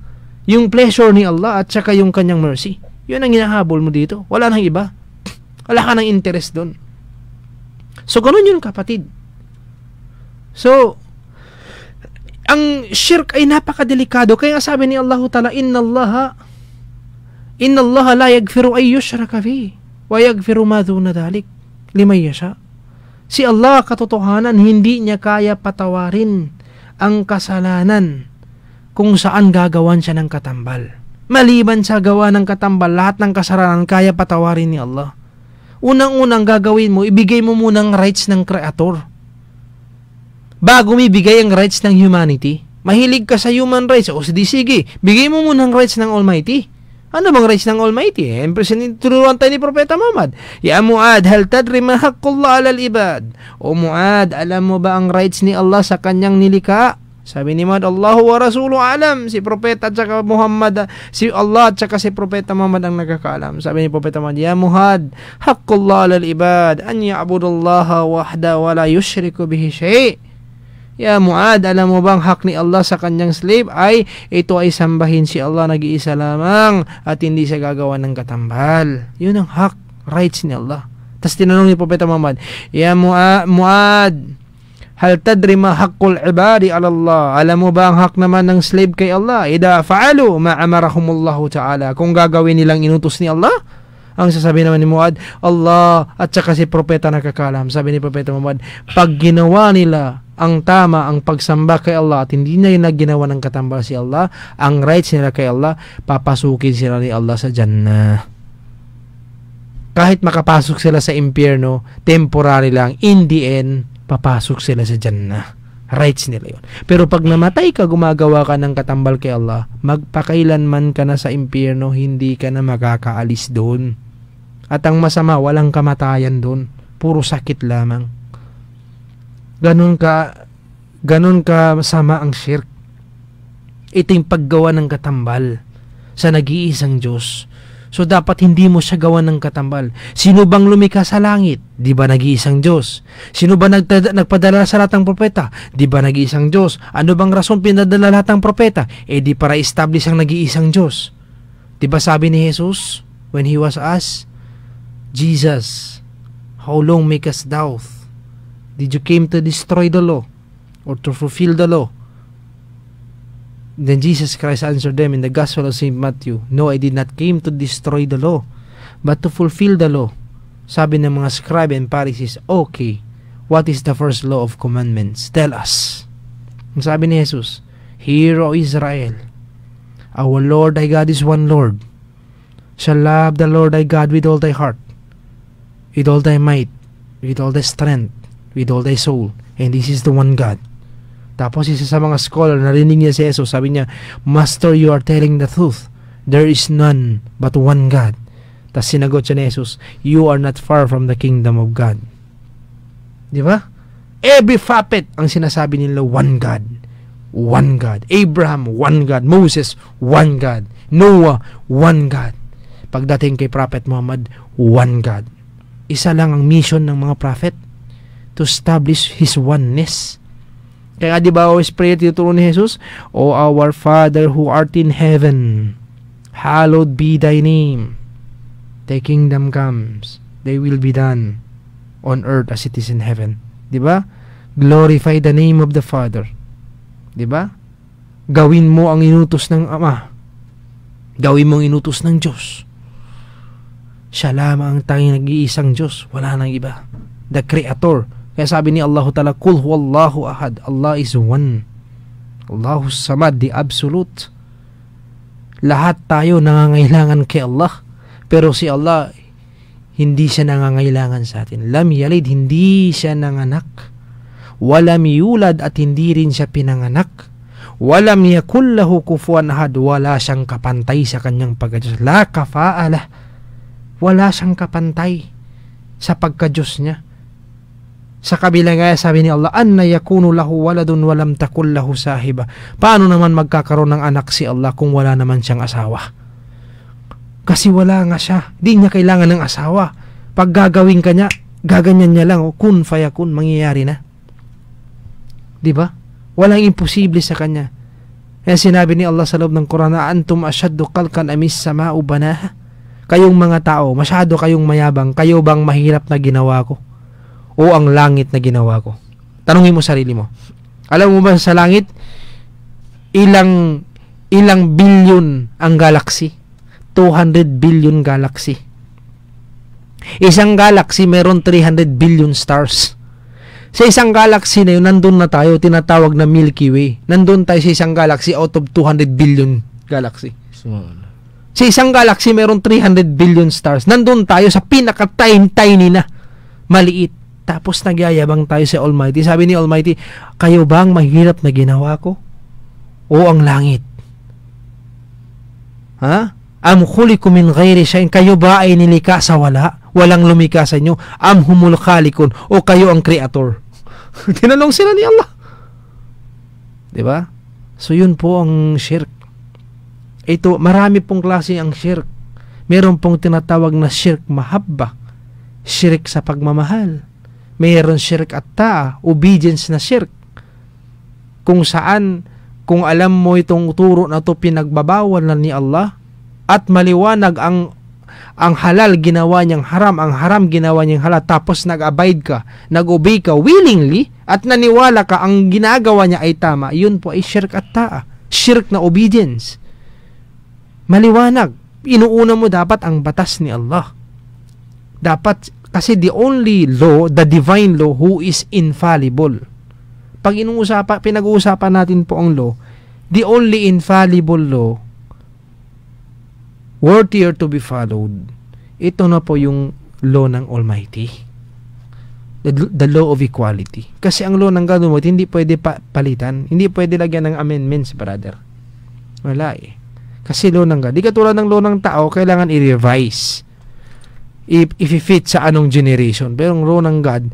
A: Yung pleasure ni Allah at saka yung kanyang mercy. Yun ang hinahabol mo dito. Wala nang iba. Wala ka ng interest doon. So, ganun yun kapatid. So, ang shirk ay napakadelikado. Kaya sabi ni Allah Ta'ala, Inna Allah, Inna Allah la yaghfiru ay yushraka fi, wa yaghfiru ma duna dalik, liman yasha. Si Allah, katotohanan, hindi niya kaya patawarin ang kasalanan kung saan gagawan siya ng katambal. Maliban sa gawa ng katambal, lahat ng kasalanan kaya patawarin ni Allah. Unang-unang gagawin mo, ibigay mo muna munang rights ng creator bago ibigay ang rights ng humanity? Mahilig ka sa human rights. O sige, sige, bigay mo muna ang rights ng Almighty. Ano bang rights ng Almighty? Eh, Siyempre, tinuruan tayo ni Propeta Muhammad. Ya Muad, hal tadri ma haqqullah alal ibad? O Muad, alam mo ba ang rights ni Allah sa kanyang nilika? Sabi ni Muhammad, Allahu wa Rasulu alam. Si Propeta at Muhammad, si Allah at saka si Propeta Muhammad ang nagkakaalam. Sabi ni Propeta Muhammad, Ya Muad, haqqullah alal ibad, an ya'budullaha wahda wa la yushriku bihi shay. Ya Muad, alam mo bang hak ni Allah sa kanyang slave ay ito ay sambahin si Allah nag-iisa lamang at hindi siya gagawa ng katambal. Yun ang hak, rights ni Allah. Tapos tinanong ni Propeta Muhammad, Ya Muad, Hal tadri ma haqqul ibadi ala Allah? Alam mo ba ang hak naman ng slave kay Allah? Ida fa'alu ma amarahumullahu ta'ala. Kung gagawin nilang inutos ni Allah, ang sasabi naman ni Muad, Allah at saka si Propeta nakakalam. Sabi ni Propeta Muad, pag ginawa nila ang tama, ang pagsamba kay Allah at hindi na nila ginawa ng katambal si Allah, ang rights nila kay Allah, papasukin sila ni Allah sa Jannah. Kahit makapasok sila sa impyerno, temporary lang, in the end, papasok sila sa Jannah. Rights nila yun. Pero pag namatay ka, gumagawa ka ng katambal kay Allah, magpakailanman ka na sa impyerno, hindi ka na makakaalis doon. At ang masama, walang kamatayan doon. Puro sakit lamang. Ganun ka, ganun ka masama ang shirk. Ito yung paggawa ng katambal sa nag-iisang Diyos. So dapat hindi mo siya gawa ng katambal. Sino bang lumika sa langit? Di ba nag-iisang Diyos? Sino ba nagtada- nagpadala sa lahat ng propeta? Di ba nag-iisang Diyos? Ano bang rason pinadala lahat ng propeta? E di para establish ang nag-iisang Diyos. Di ba sabi ni Jesus when He was asked, Jesus, how long make us doubt? Did you came to destroy the law or to fulfill the law? Then Jesus Christ answered them in the Gospel of St. Matthew, No, I did not came to destroy the law, but to fulfill the law. Sabi ng mga scribe and Pharisees, Okay, what is the first law of commandments? Tell us. Ang sabi ni Jesus, Hear, O Israel, Our Lord thy God is one Lord. Shall love the Lord thy God with all thy heart, with all thy might, with all thy strength, with all thy soul. And this is the one God. Tapos isa sa mga scholar, narinig niya si Jesus, sabi niya, Master, you are telling the truth. There is none but one God. Tapos sinagot siya ni Jesus, You are not far from the kingdom of God. Di ba? Every puppet ang sinasabi nila, one God. One God. Abraham, one God. Moses, one God. Noah, one God. Pagdating kay Prophet Muhammad, one God isa lang ang mission ng mga prophet to establish His oneness. Kaya di ba always pray tinuturo ni Jesus, O our Father who art in heaven, hallowed be thy name. Thy kingdom comes, thy will be done on earth as it is in heaven. Di ba? Glorify the name of the Father. Di ba? Gawin mo ang inutos ng Ama. Gawin mo ang inutos ng Diyos. Siya lamang ang tanging nag-iisang Diyos, wala nang iba. The Creator. Kaya sabi ni Allah Ta'ala, Kul huwallahu ahad, Allah is one. Allahu samad, the absolute. Lahat tayo nangangailangan kay Allah. Pero si Allah, hindi siya nangangailangan sa atin. Lam yalid, hindi siya nanganak. Walam yulad at hindi rin siya pinanganak. Walam yakul lahu kufuan ahad, wala siyang kapantay sa kanyang pagkadyos. La kafaala wala siyang kapantay sa pagka pagkadyos niya. Sa kabila nga sabi ni Allah, Anna yakunu lahu waladun walam takul lahu sahiba. Paano naman magkakaroon ng anak si Allah kung wala naman siyang asawa? Kasi wala nga siya. Di niya kailangan ng asawa. Pag gagawin ka niya, gaganyan niya lang. O, oh, kun fayakun, mangyayari na. Di ba? Walang imposible sa kanya. Kaya sinabi ni Allah sa loob ng Quran, Antum asyaddu kalkan amis sama'u banaha Kayong mga tao, masyado kayong mayabang. Kayo bang mahirap na ginawa ko? O ang langit na ginawa ko? Tanungin mo sarili mo. Alam mo ba sa langit, ilang ilang billion ang galaxy? 200 billion galaxy. Isang galaxy meron 300 billion stars. Sa isang galaxy na yun, nandun na tayo, tinatawag na Milky Way. Nandun tayo sa isang galaxy out of 200 billion galaxy. Small. Sa isang galaxy, meron 300 billion stars. Nandun tayo sa pinaka-tiny na. Maliit. Tapos nagyayabang tayo sa Almighty. Sabi ni Almighty, kayo ba ang mahirap na ginawa ko? O ang langit? Ha? Am khulikum min ghayri shay'in. Kayo ba ay nilikha sa wala? Walang lumikha sa inyo? Am humul O kayo ang creator? (laughs) Tinanong sila ni Allah. 'Di ba? So yun po ang shirk. Ito, marami pong klase ang shirk. Meron pong tinatawag na shirk mahabba, shirk sa pagmamahal. Meron shirk at ta'a, obedience na shirk. Kung saan, kung alam mo itong turo na to pinagbabawal na ni Allah, at maliwanag ang ang halal ginawa niyang haram, ang haram ginawa niyang halal, tapos nag-abide ka, nag-obey ka willingly, at naniwala ka ang ginagawa niya ay tama, yun po ay shirk at ta'a. Shirk na obedience maliwanag. Inuuna mo dapat ang batas ni Allah. Dapat, kasi the only law, the divine law, who is infallible. Pag inuusapan, pinag-uusapan natin po ang law, the only infallible law worthier to be followed, ito na po yung law ng Almighty. The, the law of equality. Kasi ang law ng government, hindi pwede pa, palitan. Hindi pwede lagyan ng amendments, brother. Wala eh. Kasi lunang ka. Di katulad ng lunang tao, kailangan i-revise. If, I-fit sa anong generation. Pero ang law ng God,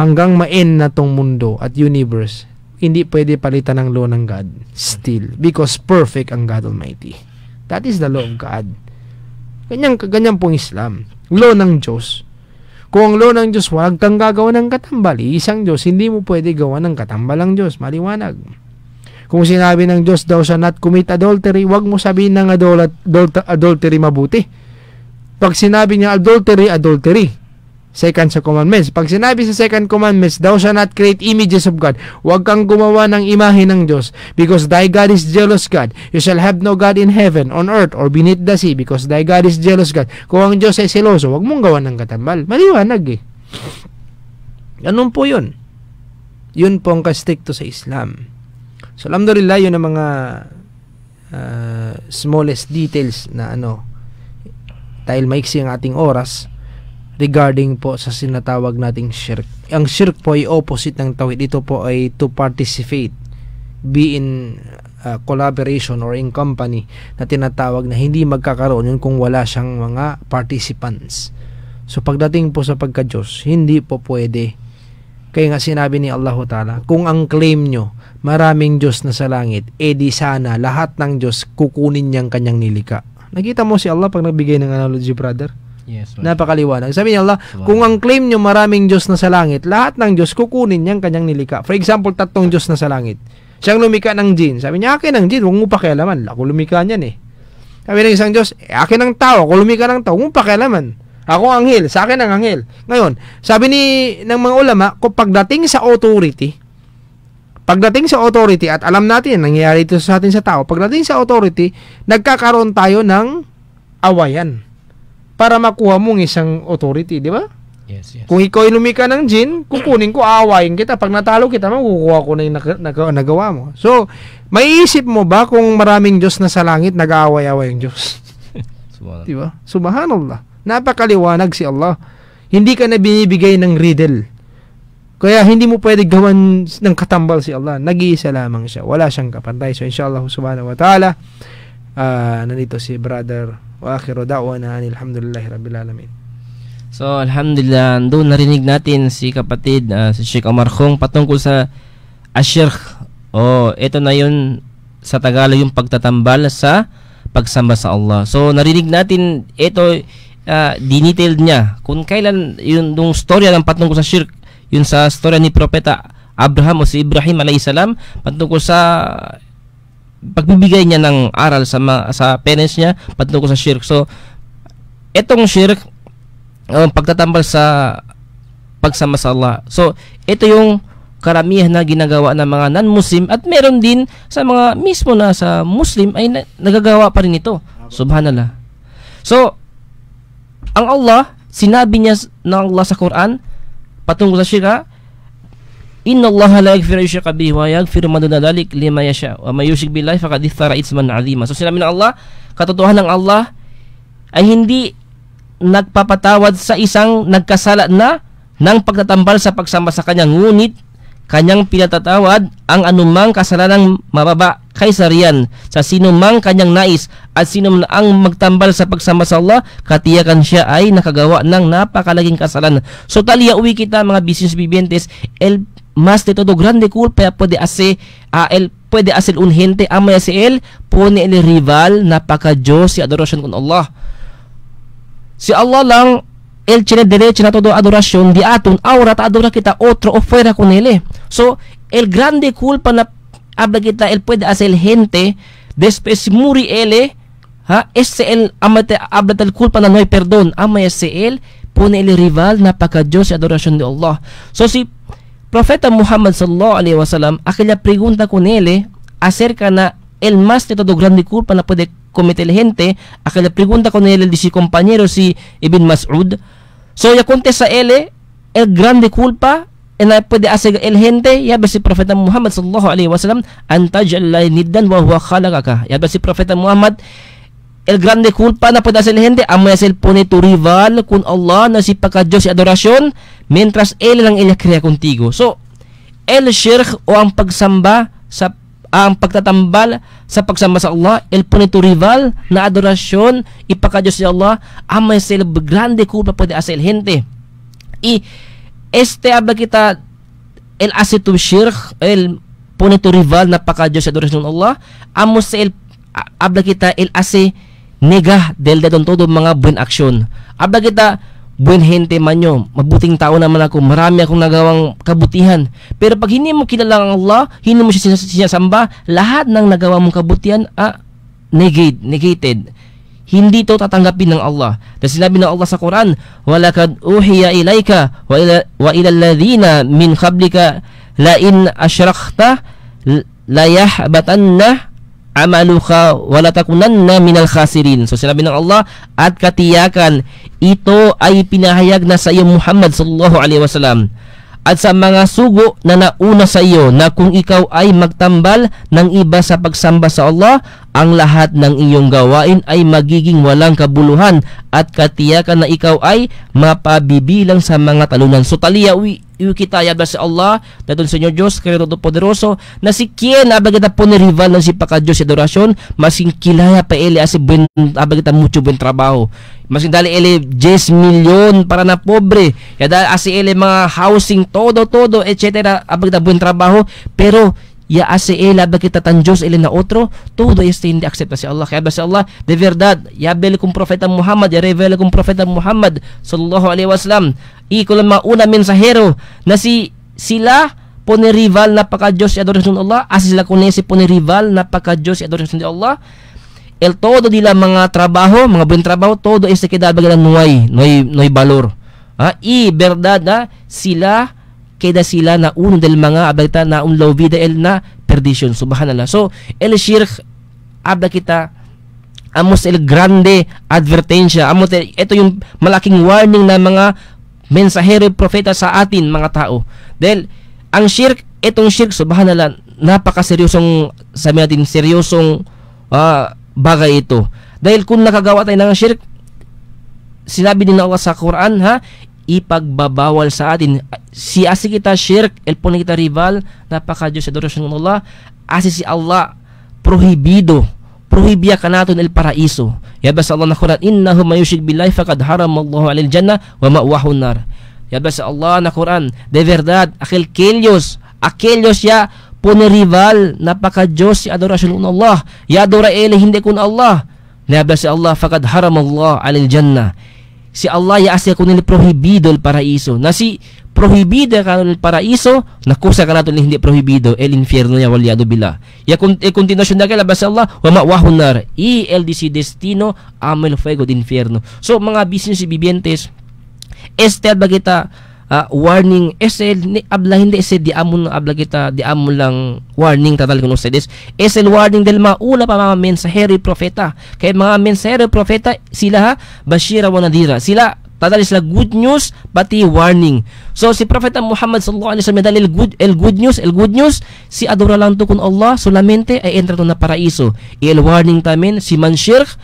A: hanggang ma-end na tong mundo at universe, hindi pwede palitan ng law ng God still. Because perfect ang God Almighty. That is the law of God. Ganyan, ganyan pong Islam. Law ng Diyos. Kung ang law ng Diyos, wag kang gagawa ng katambal. Isang Diyos, hindi mo pwede gawa ng katambalang ang Diyos. Maliwanag. Kung sinabi ng Diyos daw siya not commit adultery, wag mo sabihin ng adult, adult, adultery mabuti. Pag sinabi niya adultery, adultery. Second sa commandments. Pag sinabi sa second commandments, thou shalt not create images of God. Huwag kang gumawa ng imahe ng Diyos. Because thy God is jealous God. You shall have no God in heaven, on earth, or beneath the sea. Because thy God is jealous God. Kung ang Diyos ay seloso, huwag mong gawa ng katambal. Maliwanag eh. Anong po yun? Yun po ang kastikto sa Islam. So alhamdulillah yun ang mga uh, smallest details na ano dahil maiksi ang ating oras regarding po sa sinatawag nating shirk. Ang shirk po ay opposite ng tawhid. Ito po ay to participate be in uh, collaboration or in company na tinatawag na hindi magkakaroon yun kung wala siyang mga participants. So pagdating po sa pagka-Diyos, hindi po pwede kaya nga sinabi ni Allah Ta'ala, kung ang claim nyo, maraming Diyos na sa langit, edi eh sana lahat ng Diyos kukunin niyang kanyang nilika. Nakita mo si Allah pag nagbigay ng analogy, brother? Yes, Lord. Napakaliwanag. Sabi ni Allah, wow. kung ang claim nyo maraming Diyos na sa langit, lahat ng Diyos kukunin niyang kanyang nilika. For example, tatlong Diyos na sa langit. Siyang lumika ng jin. Sabi niya, akin ang jin, huwag mo pakialaman. Ako lumika niyan eh. Sabi ng isang Diyos, eh, akin ang tao, ako lumika ng tao, huwag mo pakialaman. Ako ang anghel, sa akin ang anghel. Ngayon, sabi ni ng mga ulama, kung pagdating sa authority, pagdating sa authority at alam natin nangyayari ito sa atin sa tao, pagdating sa authority, nagkakaroon tayo ng awayan para makuha mong isang authority, di ba? Yes, yes. Kung ikaw ay lumika ng gin, kukunin ko, aawayin kita. Pag natalo kita, makukuha ko na yung nag- nag- nagawa mo. So, maiisip mo ba kung maraming Diyos na sa langit, nag-aaway-aaway ang Diyos? (laughs) Subhanallah. Diba? Subhanallah. Napakaliwanag si Allah. Hindi ka na binibigay ng riddle. Kaya hindi mo pwede gawan ng katambal si Allah. Nag-iisa lamang siya. Wala siyang kapantay. So inshallah subhanahu wa ta'ala, uh, nandito si brother wa akhiru da'wana alhamdulillahi rabbil alamin.
B: So, alhamdulillah, doon narinig natin si kapatid, uh, si Sheikh Omar Kong patungkol sa asyirk. Oh, ito na yun sa Tagalog yung pagtatambal sa pagsamba sa Allah. So, narinig natin ito uh, dinetailed niya kung kailan yung dung storya ng patungkol sa shirk, yun sa storya ni Propeta Abraham o si Ibrahim alayhisalam patungkol sa pagbibigay niya ng aral sa ma- sa parents niya patungkol sa shirk. So etong shirk um, pagtatambal sa pagsama sa Allah. So ito yung karamihan na ginagawa ng mga non-Muslim at meron din sa mga mismo na sa Muslim ay na, nagagawa pa rin ito. Subhanallah. So, ang Allah, sinabi niya ng Allah sa Quran, patungkol sa syirka, Inna Allah la yaghfiru yushraka bihi wa yaghfiru ma duna dhalik lima yasha wa may yushrik billahi faqad ithara itsman 'azima. So sinabi ng Allah, katotohanan ng Allah ay hindi nagpapatawad sa isang nagkasala na ng pagtatambal sa pagsamba sa kanya ngunit kanyang pinatatawad ang anumang kasalanang mababa kaisarian sa sino mang kanyang nais at sino ang magtambal sa pagsama sa Allah, katiyakan siya ay nakagawa ng napakalaking kasalan. So taliya uwi kita mga business bibientes, el mas de todo grande culpa pwede ase uh, ah, el pwede asel unhente amaya si el pone el rival napaka Diyos si adorasyon kun Allah. Si Allah lang el chine derecho na todo adorasyon di aton aura ta adora kita otro ofera kun ele. Eh. So el grande culpa na habla kita él puede hacer gente después muri él eh, ha SL amate habla tal culpa na no hay perdón ama SL pone el rival napaka Dios y adoración de Allah so si profeta Muhammad sallallahu alaihi wasallam aquella pregunta con él eh, acerca na el más de todo grande culpa na puede cometer gente aquella pregunta con él de su compañero si Ibn Mas'ud so ya contesta él eh, el grande culpa ila pwede asig el gente ya si propeta Muhammad sallallahu alaihi wasallam anta antajal niddan wa huwa khalaqaka ya si propeta Muhammad el grande culpa na pwede asig el gente amo el pone tu rival kun Allah na si pagka Dios si adorasyon mientras el lang ila crea contigo so el shirk o ang pagsamba sa ang pagtatambal sa pagsamba sa Allah, el pone punito rival na adorasyon, ipakadyo si Allah, amay sa grande kulpa pwede asel gente. I, este aba kita el asitu syirk el punito rival napaka Diyos sa ng Allah amo sa el abla kita el asi nega del dadon todo mga buen aksyon abla kita buen gente man nyo mabuting tao naman ako marami akong nagawang kabutihan pero pag hindi mo kilala ang Allah hindi mo siya sinasamba lahat ng nagawa mong kabutihan ah, negate, negated hindi ito tatanggapin ng Allah. Dahil sinabi ng Allah sa Quran, وَلَكَدْ أُوحِيَ إِلَيْكَ وَإِلَى الَّذِينَ مِنْ قَبْلِكَ لَإِنْ أَشْرَخْتَ لَيَحْبَتَنَّ عَمَلُكَ وَلَتَكُنَنَّ مِنَ الْخَاسِرِينَ So sinabi ng Allah, at katiyakan, ito ay pinahayag na sa iyo Muhammad sallallahu alaihi wasallam at sa mga sugo na nauna sa iyo na kung ikaw ay magtambal ng iba sa pagsamba sa Allah ang lahat ng iyong gawain ay magiging walang kabuluhan at katiyakan na ikaw ay mapabibilang sa mga talunan. So taliya, we iukitaya ba si Allah, datun sa inyo Diyos, kayo todo poderoso, na si Kien, abagita po ni rival ng si paka Diyos adorasyon, masing kilaya pa ele asi buen, abagita mucho buen trabaho. Masing dali ele 10 milyon para na pobre, yada asi ele mga housing todo todo, etc. Abagita buen trabaho, pero ya hace él kita tan Dios él na otro todo este hindi accepta si Allah kaya si Allah de verdad ya bel kum profeta Muhammad ya revel kum profeta Muhammad sallallahu alaihi wasallam ikulan mauna sahero na si sila ponerival na paka Dios y adoration Allah asi sila si kunesi ponerival na paka Dios adoration di Allah El todo dila mga trabaho, mga buong trabaho, todo este kedad bagalan noy noy noy balor. Ha? I verdad na sila keda sila na uno del mga abagta na un low vida el na perdition subhanallah so el shirk abda kita amos el grande advertensya amo ito yung malaking warning na mga mensahero propeta sa atin mga tao dahil ang shirk itong shirk subhanallah napakaseryosong sabi natin seryosong uh, bagay ito dahil kung nakagawa tayo ng shirk sinabi din Allah sa Quran ha ipagbabawal sa atin. Si asi kita shirk, el kita rival, napaka Diyos adorasyon ng Allah, asi si Allah, prohibido, prohibiya ka natin el paraiso. Yabas Allah na Quran, innahu mayushik bilay fakad haram Allah alil jannah wa ma'wahun nar. Yabas Allah na Quran, de verdad, aquel kelyos, aquellos ya, puno rival, napaka Diyos si adorasyon ng Allah, yadura ele hindi kun Allah. Yabas Allah fakad haram Allah alil jannah si Allah yaasi ako nila prohibido el paraiso. Na si prohibida ka el paraiso, nakusa ka nato hindi prohibido, el infierno ya waliado bila. Ya kun e continuation na kay labas Allah, wa ma'wahun nar. I el destino amel fuego de infierno. So mga business si vivientes, este bagita uh, warning eh, SL ni abla hindi SL di amon abla kita di amon lang warning tatal kuno sa des eh, SL warning del maula pa mga mensahero propeta kay mga mensahero propeta sila ha bashira wa nadira sila Tadali sila good news pati warning. So si Prophet Muhammad sallallahu alaihi wasallam dalil good el good news el good news si adora lang to kun Allah solamente ay entra to na paraiso. El warning tamin si man shirk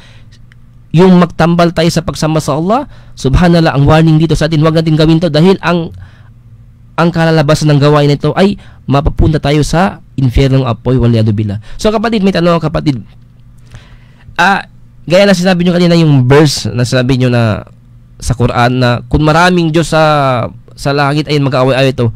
B: yung magtambal tayo sa pagsama sa Allah, subhanallah, ang warning dito sa atin, huwag natin gawin to dahil ang ang kalalabasan ng gawain nito ay mapapunta tayo sa inferno ng apoy, waliyado bila. So kapatid, may tanong kapatid. Ah, gaya na sinabi nyo kanina yung verse na sinabi nyo na sa Quran na kung maraming Diyos sa sa langit ay mag-aaway-away ito,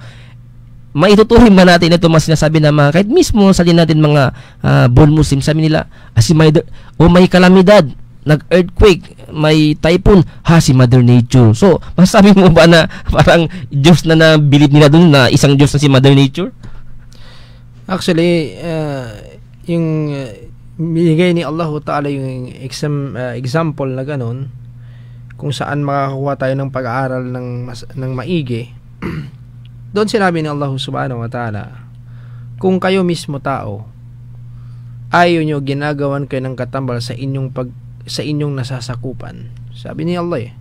B: maitutuhin ba natin ito mas sinasabi ng mga kahit mismo sa din natin mga uh, ah, born Muslim sabi nila as ah, may, o oh, may kalamidad nag-earthquake, may typhoon, ha, si Mother Nature. So, (laughs) masasabi mo ba na parang Diyos na nabilib nila dun na isang Diyos na si Mother Nature?
A: Actually, uh, yung uh, ni Allah Ta'ala yung exam, uh, example na ganun, kung saan makakakuha tayo ng pag-aaral ng, mas, ng maigi, (clears throat) doon sinabi ni Allah Subhanahu wa Ta'ala, kung kayo mismo tao, ayaw nyo ginagawan kayo ng katambal sa inyong pag sa inyong nasasakupan. Sabi ni Allah eh,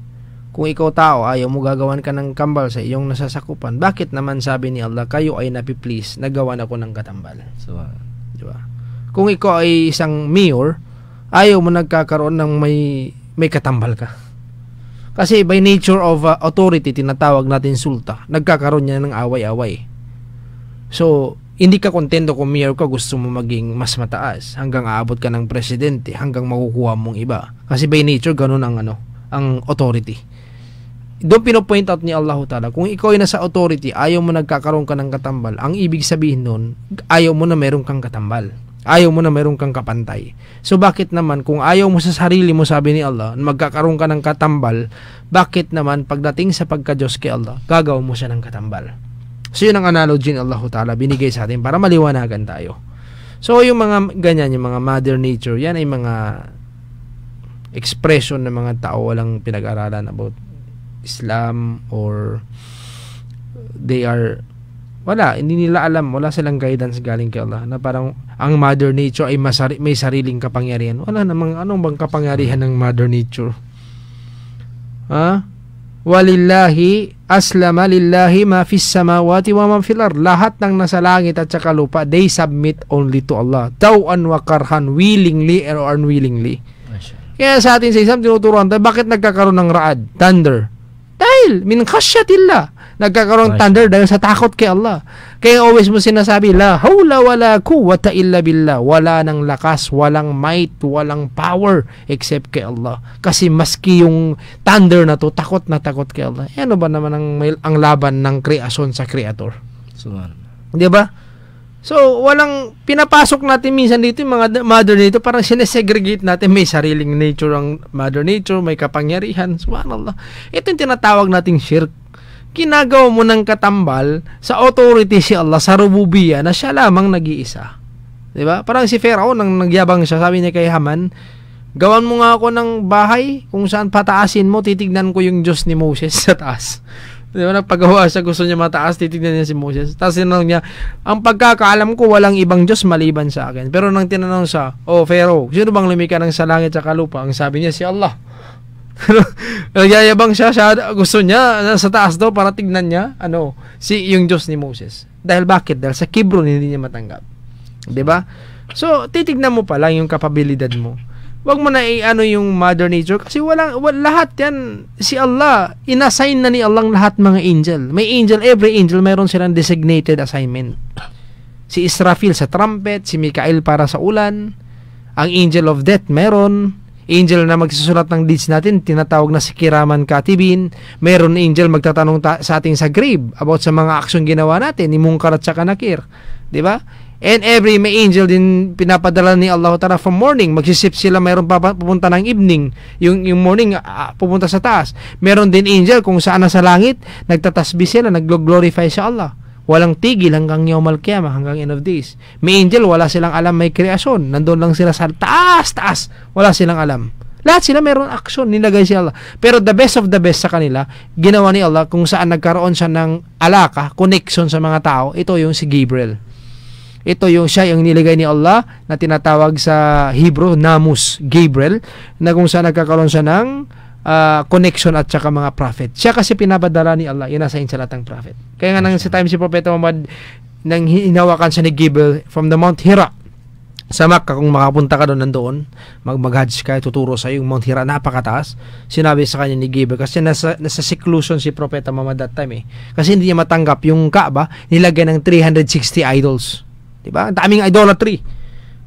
A: kung ikaw tao, ayaw mo gagawan ka ng kambal sa iyong nasasakupan, bakit naman sabi ni Allah, kayo ay napi-please napiplease, nagawan ako ng katambal. So, uh, diba? Kung ikaw ay isang mayor, ayaw mo nagkakaroon ng may, may katambal ka. Kasi by nature of uh, authority, tinatawag natin sulta, nagkakaroon niya ng away-away. So, hindi ka kontento kung mayor ka gusto mo maging mas mataas hanggang aabot ka ng presidente hanggang makukuha mong iba kasi by nature ganun ang ano ang authority doon pinopoint out ni Allah Ta'ala kung ikaw ay nasa authority ayaw mo nagkakaroon ka ng katambal ang ibig sabihin nun ayaw mo na meron kang katambal ayaw mo na meron kang kapantay so bakit naman kung ayaw mo sa sarili mo sabi ni Allah magkakaroon ka ng katambal bakit naman pagdating sa pagka-Diyos kay Allah gagaw mo siya ng katambal So yun ang analogy ni Allah Ta'ala binigay sa atin para maliwanagan tayo. So yung mga ganyan, yung mga mother nature, yan ay mga expression ng mga tao walang pinag-aralan about Islam or they are wala, hindi nila alam, wala silang guidance galing kay Allah na parang ang mother nature ay masari, may sariling kapangyarihan. Wala namang anong bang kapangyarihan ng mother nature? Ha? walillahi aslama lillahi ma fis samawati wa ma fil ard lahat ng nasa langit at sa lupa they submit only to Allah tawan wa karhan willingly or unwillingly kaya sa atin sa Islam tinuturuan tayo bakit nagkakaroon ng raad thunder dahil min khashyatillah Nagkakaroon right. thunder dahil sa takot kay Allah. Kaya always mo sinasabi, La hawla wala quwwata illa billah. Wala ng lakas, walang might, walang power except kay Allah. Kasi maski yung thunder na to, takot na takot kay Allah. Eh, ano ba naman ang, ang laban ng creation sa Creator? Subhanallah. Di ba? So, walang pinapasok natin minsan dito yung mga mother nature, parang sinesegregate natin may sariling nature ang mother nature, may kapangyarihan, subhanallah. Ito yung tinatawag nating shirk ginagawa mo ng katambal sa authority si Allah sa rububiya na siya lamang nag-iisa. 'Di ba? Parang si Pharaoh nang nagyabang siya, sabi niya kay Haman, "Gawan mo nga ako ng bahay kung saan pataasin mo, titignan ko yung Diyos ni Moses sa taas." (laughs) Di ba? Nagpagawa siya, gusto niya mataas, titignan niya si Moses. Tapos tinanong niya, ang pagkakaalam ko, walang ibang Diyos maliban sa akin. Pero nang tinanong sa, oh Pharaoh, sino bang lumika ng sa langit sa kalupa? Ang sabi niya, si Allah. (laughs) Nagyayabang siya, siya, gusto niya, nasa taas daw para tignan niya, ano, si, yung Diyos ni Moses. Dahil bakit? Dahil sa Kibro hindi niya matanggap. ba? Diba? So, titignan mo pa lang yung kapabilidad mo. Huwag mo na i-ano yung mother nature kasi walang, wala, lahat yan, si Allah, inassign na ni Allah lahat mga angel. May angel, every angel, mayroon silang designated assignment. Si Israfil sa trumpet, si Mikael para sa ulan, ang angel of death meron, angel na magsusulat ng deeds natin, tinatawag na si Kiraman Katibin. Meron angel magtatanong ta- sa ating sa grave about sa mga aksyon ginawa natin, ni Mungkar at saka Nakir. Di ba? And every may angel din pinapadala ni Allah Ta'ala from morning. Magsisip sila, mayroon pa pupunta ng evening. Yung, yung morning, uh, pupunta sa taas. Meron din angel kung saan na sa langit, nagtatasbi sila, nag-glorify sa Allah. Walang tigil hanggang Yomal Kiyama, hanggang end of days. May angel, wala silang alam may kreasyon. Nandun lang sila sa taas, taas. Wala silang alam. Lahat sila meron aksyon, nilagay si Allah. Pero the best of the best sa kanila, ginawa ni Allah kung saan nagkaroon siya ng alaka, connection sa mga tao, ito yung si Gabriel. Ito yung siya yung nilagay ni Allah na tinatawag sa Hebrew, Namus, Gabriel, na kung saan nagkakaroon siya ng uh, connection at saka mga prophet. Siya kasi pinabadala ni Allah, yun nasa insalatang prophet. Kaya nga nang sa time si Propeta Muhammad nang hinawakan siya ni Gibel from the Mount Hira sa Makkah kung makapunta ka doon nandoon mag mag-hajj ka tuturo sa yung Mount Hira napakataas sinabi sa kanya ni Gibel kasi nasa, nasa seclusion si Propeta Muhammad that time eh kasi hindi niya matanggap yung Kaaba nilagay ng 360 idols di ba ang daming idolatry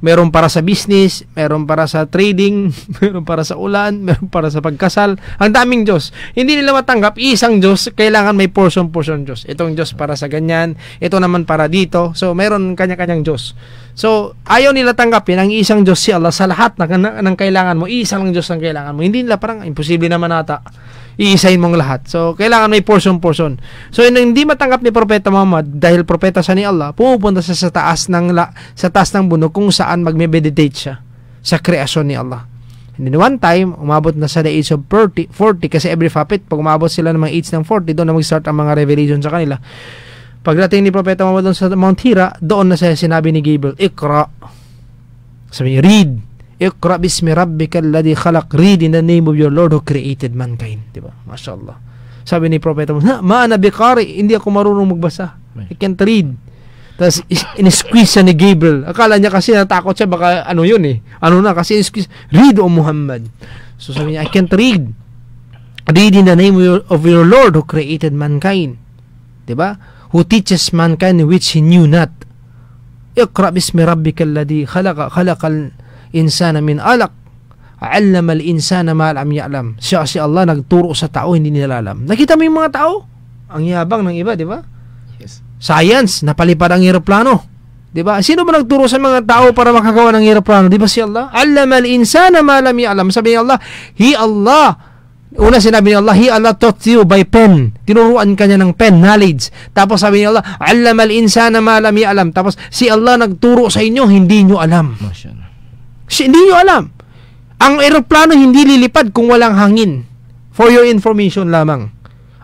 A: Meron para sa business, meron para sa trading, (laughs) meron para sa ulan, meron para sa pagkasal. Ang daming Diyos. Hindi nila matanggap, isang Diyos, kailangan may portion-portion Diyos. Itong Diyos para sa ganyan, ito naman para dito. So, meron kanya-kanyang Diyos. So, ayaw nila tanggapin ang isang Diyos si Allah sa lahat ng, ng, ng kailangan mo. Isang lang Diyos ang kailangan mo. Hindi nila parang, imposible naman ata iisahin mong lahat. So, kailangan may portion-portion. So, yung hindi matanggap ni Propeta Muhammad dahil propeta siya ni Allah, pupunta siya sa taas ng, la, sa taas ng bundok kung saan magme-meditate siya sa kreasyon ni Allah. And then one time, umabot na sa the age of 30, 40 kasi every prophet, pag umabot sila ng mga age ng 40, doon na mag-start ang mga revelation sa kanila. Pagdating ni Propeta Muhammad doon sa Mount Hira, doon na siya sinabi ni Gabriel, Ikra. Sabi niya, read. Iqra bismi rabbikal ladhi khalaq. Read in the name of your Lord who created mankind. Diba? Masya Allah. Sabi ni Propeta Muhammad, Ma'ana bikari, hindi ako marunong magbasa. I can't read. Tapos, in-squeeze siya ni Gabriel. Akala niya kasi natakot siya, baka ano yun eh. Ano na, kasi in-squeeze, read o Muhammad. So sabi niya, I can't read. Read in the name of your, of your Lord who created mankind. Diba? Who teaches mankind which he knew not. Iqra bismi rabbikal ladhi khalaqa khalaqal insana min alak. Allama al-insana ma lam ya'lam. Siya si Allah nagturo sa tao hindi nila alam. Nakita mo yung mga tao? Ang yabang ng iba, di ba? Yes. Science, napalipad ang eroplano. Di ba? Sino ba nagturo sa mga tao para makagawa ng eroplano? Di ba si Allah? Allama al-insana ma lam ya'lam. Sabi ni Allah, He Allah Una sinabi ni Allah, He Allah taught you by pen. Tinuruan ka niya ng pen, knowledge. Tapos sabi ni Allah, Allama al-insana ma lam ya'lam. Tapos si Allah nagturo sa inyo, hindi nyo alam. Mashallah hindi nyo alam. Ang eroplano hindi lilipad kung walang hangin. For your information lamang.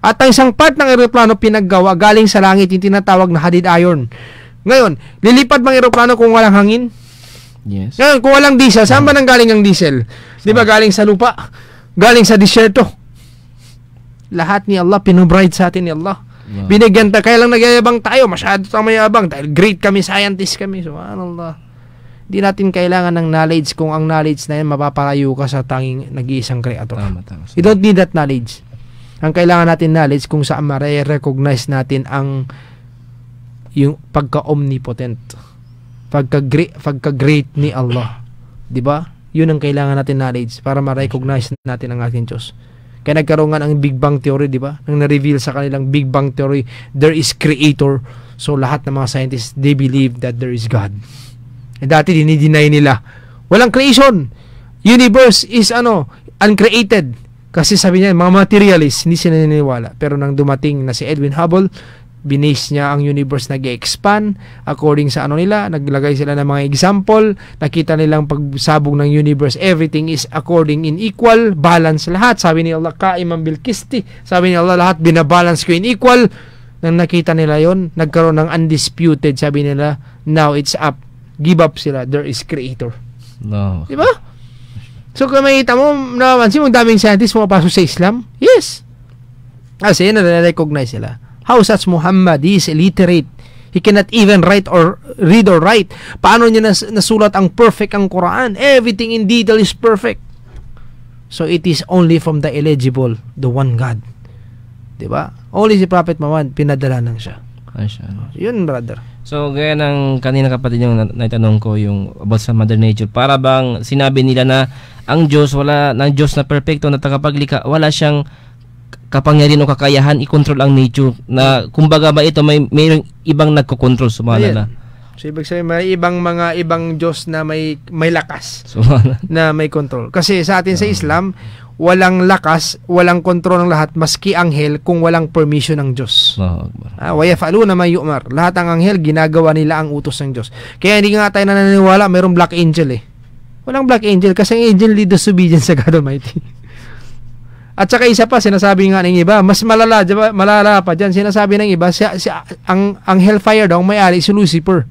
A: At ang isang part ng eroplano pinaggawa galing sa langit, yung tinatawag na hadid iron. Ngayon, lilipad bang eroplano kung walang hangin? Yes. Ngayon, kung walang diesel, saan ba nang galing ang diesel? Di ba galing sa lupa? Galing sa disyerto. Lahat ni Allah, pinubride sa atin ni Allah. Wow. Binigyan ta, kaya lang nagyayabang tayo, masyado tayo mayabang dahil great kami, scientist kami, subhanallah di natin kailangan ng knowledge kung ang knowledge na yan mapapalayo ka sa tanging nag-iisang creator. Tama, tama. You don't need that knowledge. Ang kailangan natin knowledge kung saan ma-recognize natin ang yung pagka-omnipotent. Pagka-great, pagka-great ni Allah. 'Di ba? 'Yun ang kailangan natin knowledge para ma-recognize natin ang ating Diyos. Kaya nagkaroon nga ng Big Bang Theory, di ba? Nang na-reveal sa kanilang Big Bang Theory, there is creator. So lahat ng mga scientists, they believe that there is God. Eh, dati dinideny nila. Walang creation. Universe is ano, uncreated. Kasi sabi niya, mga materialist, hindi sila naniniwala. Pero nang dumating na si Edwin Hubble, binase niya ang universe nag-expand according sa ano nila naglagay sila ng mga example nakita nilang pagsabog ng universe everything is according in equal balance lahat sabi ni Allah kaimang bil sabi ni Allah lahat binabalance ko in equal nang nakita nila yon nagkaroon ng undisputed sabi nila now it's up give up sila. There is creator. No. Di ba? So kung makita mo, napansin mo daming scientists pumapasok sa Islam? Yes. Kasi nare-recognize sila. How such Muhammad, he is illiterate. He cannot even write or read or write. Paano niya nas- nasulat ang perfect ang Quran? Everything in detail is perfect. So it is only from the eligible, the one God. 'Di ba? Only si Prophet Muhammad pinadala nang siya. Ayun, ano? brother.
B: So, gaya ng kanina kapatid yung naitanong ko yung about sa Mother Nature, para bang sinabi nila na ang Diyos, wala, ng Diyos na perfecto na tagapaglikha, wala siyang kapangyarihan o kakayahan i-control ang nature na kumbaga ba ito may mayroong ibang nagko-control sumalala. na.
A: So ibig sabihin may ibang mga ibang Diyos na may may lakas so, na may control. Kasi sa atin sa Islam, walang lakas, walang kontrol ng lahat, maski anghel, kung walang permission ng Diyos. Allah Akbar. Ah, وَيَفَعَلُونَ مَا يُؤْمَرُ Lahat ng anghel, ginagawa nila ang utos ng Diyos. Kaya hindi nga tayo naniniwala, mayroong black angel eh. Walang black angel kasi ang angel lead obedience sa God Almighty. (laughs) At saka isa pa, sinasabi nga ng iba, mas malala, diba, malala pa dyan, sinasabi ng iba, si, si, ang, ang hellfire daw, may ari si Lucifer.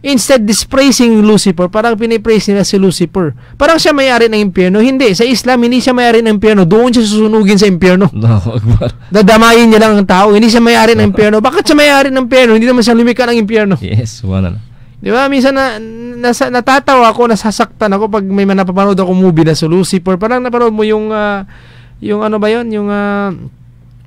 A: Instead, dispraising Lucifer, parang pinipraise nila si Lucifer. Parang siya may-ari ng impyerno. Hindi, sa Islam, hindi siya may-ari ng impyerno. Doon siya susunugin sa impyerno. (laughs)
B: No, Akbar.
A: Dadamayin niya lang ang tao. Hindi siya may-ari ng impyerno. Bakit siya may-ari ng impyerno? Hindi naman siya lumika ng impyerno. Yes, wala na. Di ba? Minsan na, nasa, natatawa ako, nasasaktan ako pag may napapanood ako movie na si Lucifer. Parang napanood mo yung, uh, yung ano ba yon Yung... Uh,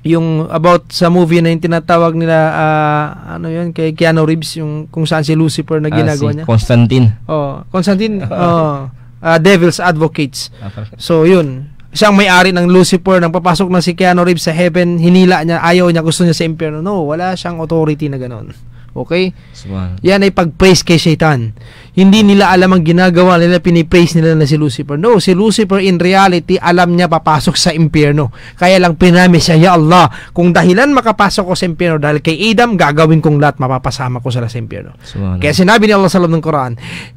A: yung about sa movie na yung tinatawag nila uh, ano yun kay Keanu Reeves yung kung saan si Lucifer na ah, ginagawa uh, si niya
B: Constantine
A: oh Constantine oh uh, Devil's Advocates so yun siyang may-ari ng Lucifer nang papasok na si Keanu Reeves sa heaven hinila niya ayaw niya gusto niya sa impyerno no wala siyang authority na ganoon. okay yan ay pag-praise kay Satan hindi nila alam ang ginagawa nila, pinipraise nila na si Lucifer. No, si Lucifer in reality, alam niya papasok sa impyerno. Kaya lang pinamis siya, Ya Allah, kung dahilan makapasok ko sa impyerno dahil kay Adam, gagawin kong lahat, mapapasama ko sila sa impyerno. Sumana. Kaya sinabi ni Allah sa loob ng Quran,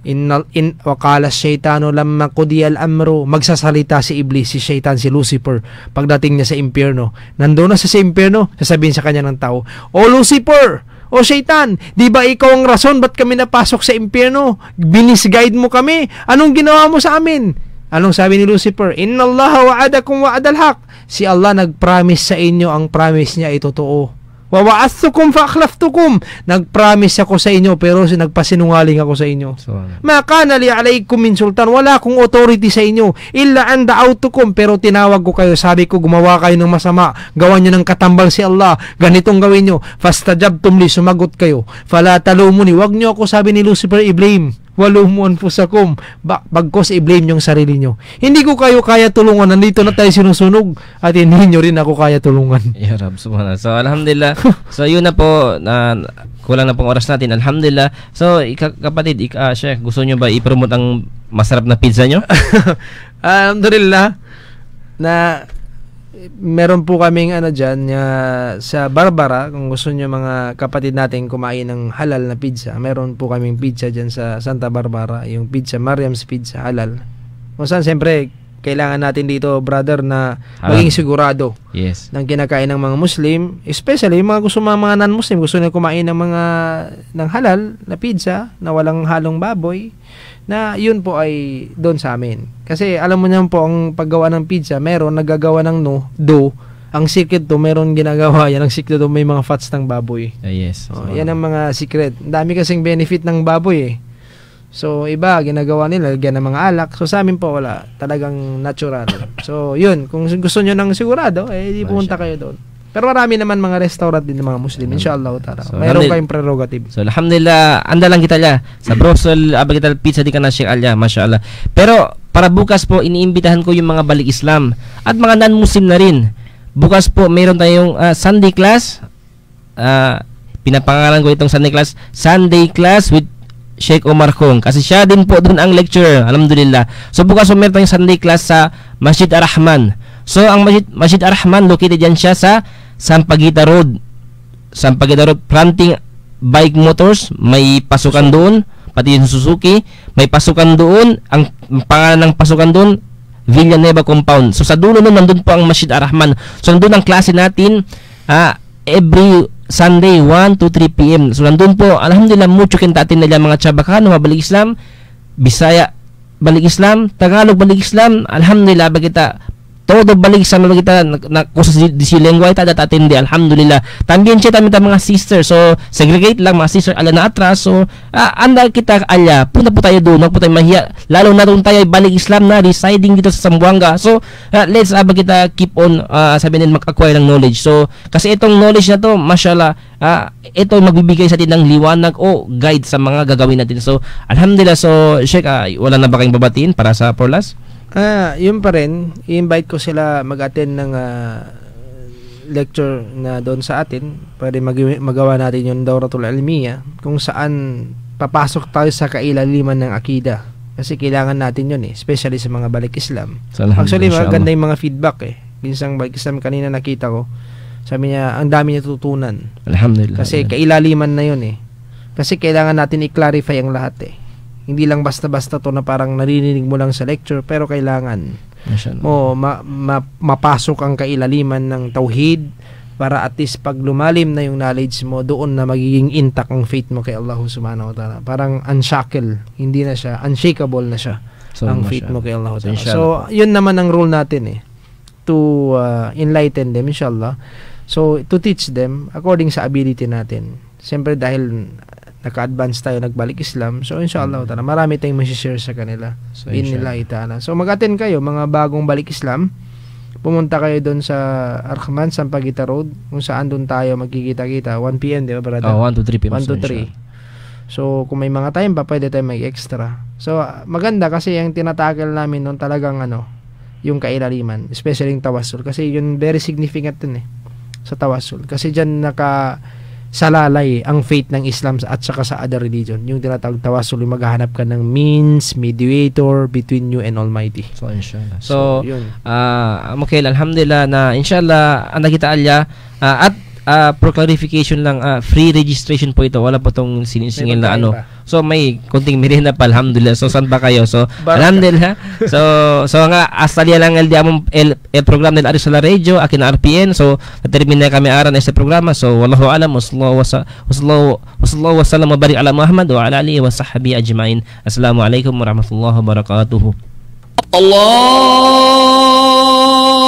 A: in, in, wakala shaitano lamma kudiyal amro, magsasalita si Iblis, si Shaitan, si Lucifer, pagdating niya sa impyerno. Nandoon na siya sa impyerno, sasabihin sa kanya ng tao, O Lucifer, o Satan, di ba ikaw ang rason ba't kami napasok sa impyerno? Binisguide mo kami. Anong ginawa mo sa amin? Anong sabi ni Lucifer? Inna Allah wa'adakum wa'adal haq. Si Allah nag-promise sa inyo ang promise niya ay totoo. Wawaathukum fa'akhlaftukum. Nag-promise ako sa inyo pero nagpasinungaling ako sa inyo. So, ano? Ma li alaykum min sultan. Wala akong authority sa inyo. Illa an da'autukum. Pero tinawag ko kayo. Sabi ko gumawa kayo ng masama. Gawan nyo ng katambal si Allah. Ganitong gawin nyo. Fastajabtum li. Sumagot kayo. Fala talumuni. Huwag nyo ako sabi ni Lucifer i-blame walumuan po sa kum. Bagkos i-blame yung sarili nyo. Hindi ko kayo kaya tulungan. Nandito na tayo sinusunog at hindi nyo rin ako kaya tulungan. (laughs) Ya Rab, subhanallah.
B: So, alhamdulillah. so, yun na po. Na, kulang na pong oras natin. Alhamdulillah. So, kapatid, ik uh, ah, Sheikh, gusto nyo ba i-promote ang masarap na pizza nyo?
A: (laughs) alhamdulillah na meron po kaming ano dyan uh, sa Barbara kung gusto niyo mga kapatid natin kumain ng halal na pizza meron po kaming pizza dyan sa Santa Barbara yung pizza Mariam's Pizza halal kung saan siyempre kailangan natin dito brother na maging sigurado yes. ng kinakain ng mga Muslim especially yung mga gusto mga, mga non-Muslim gusto nila kumain ng mga ng halal na pizza na walang halong baboy na yun po ay doon sa amin. Kasi alam mo naman po, ang paggawa ng pizza, meron nagagawa ng no, dough. Ang secret to, meron ginagawa yan. Ang secret to, may mga fats ng baboy. Uh, yes. So, oh, yan ang mga secret. Ang Dami kasing benefit ng baboy eh. So, iba, ginagawa nila, lagyan ng mga alak. So, sa amin po, wala. Talagang natural. So, yun. Kung gusto nyo ng sigurado, eh, di punta kayo doon. Pero marami naman mga restaurant din ng mga Muslim. Mm. Inshallah ta'ala. So, Mayroon kayong prerogative.
B: So alhamdulillah, anda lang kita la. Sa mm. Brussels, abang pizza di ka na Sheikh Alia. Mashallah. Pero para bukas po, iniimbitahan ko yung mga balik Islam at mga non-Muslim na rin. Bukas po, mayroon tayong uh, Sunday class. Uh, pinapangalan ko itong Sunday class. Sunday class with Sheikh Omar Kong kasi siya din po doon ang lecturer alhamdulillah so bukas meron tayong Sunday class sa Masjid Ar-Rahman so ang Masjid, Masjid Ar-Rahman located yan siya sa Sampagita Road. Sampagita Road, fronting bike motors, may pasukan doon, pati yung Suzuki, may pasukan doon, ang pangalan ng pasukan doon, Villanueva Compound. So sa dulo nun, nandun po ang Masjid Ar-Rahman. So nandun ang klase natin, ah, every Sunday, 1 to 3 p.m. So nandun po, alhamdulillah, mucho kinta kintatin nila mga Chabacano, mabalik Islam, Bisaya, balik Islam, Tagalog, balik Islam, alhamdulillah, ba todo balik sa mga kita nakusa na, di si lengua ita datatindi alhamdulillah también siya tamin mga sister so segregate lang mga sister ala na atras so uh, anda kita ala punta po tayo doon po mahiya lalo na doon tayo balik Islam na residing dito sa Sambuanga so uh, let's abang kita keep on uh, sabi din mag-acquire ng knowledge so kasi itong knowledge na to mashallah uh, ito magbibigay sa atin ng liwanag o guide sa mga gagawin natin so alhamdulillah so Sheikh uh, wala na ba kayong babatiin para sa Porlas?
A: Ah, yun pa rin. I-invite ko sila mag-attend ng uh, lecture na doon sa atin. Pwede mag- magawa natin yung Dawratul Almiya kung saan papasok tayo sa kailaliman ng akida. Kasi kailangan natin yun eh, especially sa mga balik Islam. Salamat Actually, maganda yung mga feedback eh. Binsang balik Islam kanina nakita ko. Sabi niya, ang dami niya tutunan. Alhamdulillah. Kasi kailaliman na yun eh. Kasi kailangan natin i-clarify ang lahat eh. Hindi lang basta-basta to na parang naririnig mo lang sa lecture pero kailangan Masyadong. mo ma, ma, mapasok ang kailaliman ng tauhid para at least pag lumalim na yung knowledge mo doon na magiging intact ang faith mo kay Allah subhanahu wa ta'ala parang unshackle hindi na siya unshakable na siya so, ang faith mo kay Allah ta'ala so yun naman ang role natin eh to uh, enlighten them inshallah so to teach them according sa ability natin siyempre dahil naka-advance tayo, nagbalik Islam. So, inshallah, mm-hmm. marami tayong masishare sa kanila. So, Inilahi ta'ala. So, mag-attend kayo, mga bagong balik Islam. Pumunta kayo doon sa Arkman, Sampaguita Road, kung saan doon tayo magkikita-kita. 1 p.m., di ba, brother? Oh, 1 to 3 p.m. 1 to 3. So, kung may mga time pa, pwede tayo mag-extra. So, maganda kasi yung tinatakil namin noon talagang ano, yung kailaliman, especially yung tawasul. Kasi yun, very significant din eh, sa tawasul. Kasi dyan naka, salalay ang faith ng Islam at saka sa other religion. Yung tinatawag tawasul, yung maghahanap ka ng means, mediator between you and Almighty. So, inshallah. So, so yun. Uh, okay, alhamdulillah na inshallah
B: ang nakita alya uh, ah, at uh, pro clarification lang, uh, free registration po ito. Wala pa tong sinisingil na ano. Pa. So may konting merienda pa alhamdulillah. So saan ba kayo? So alhamdulillah. (laughs) so so nga hasta lang el diamon el, el eh, program ng Arisala Radio akin RPN. So termina kami aran sa programa. So wallahu alam wasallahu wasallahu wasallahu wasallam barik ala Muhammad wa ala alihi wa sahbihi ajmain. Assalamualaikum warahmatullahi wabarakatuh. Allah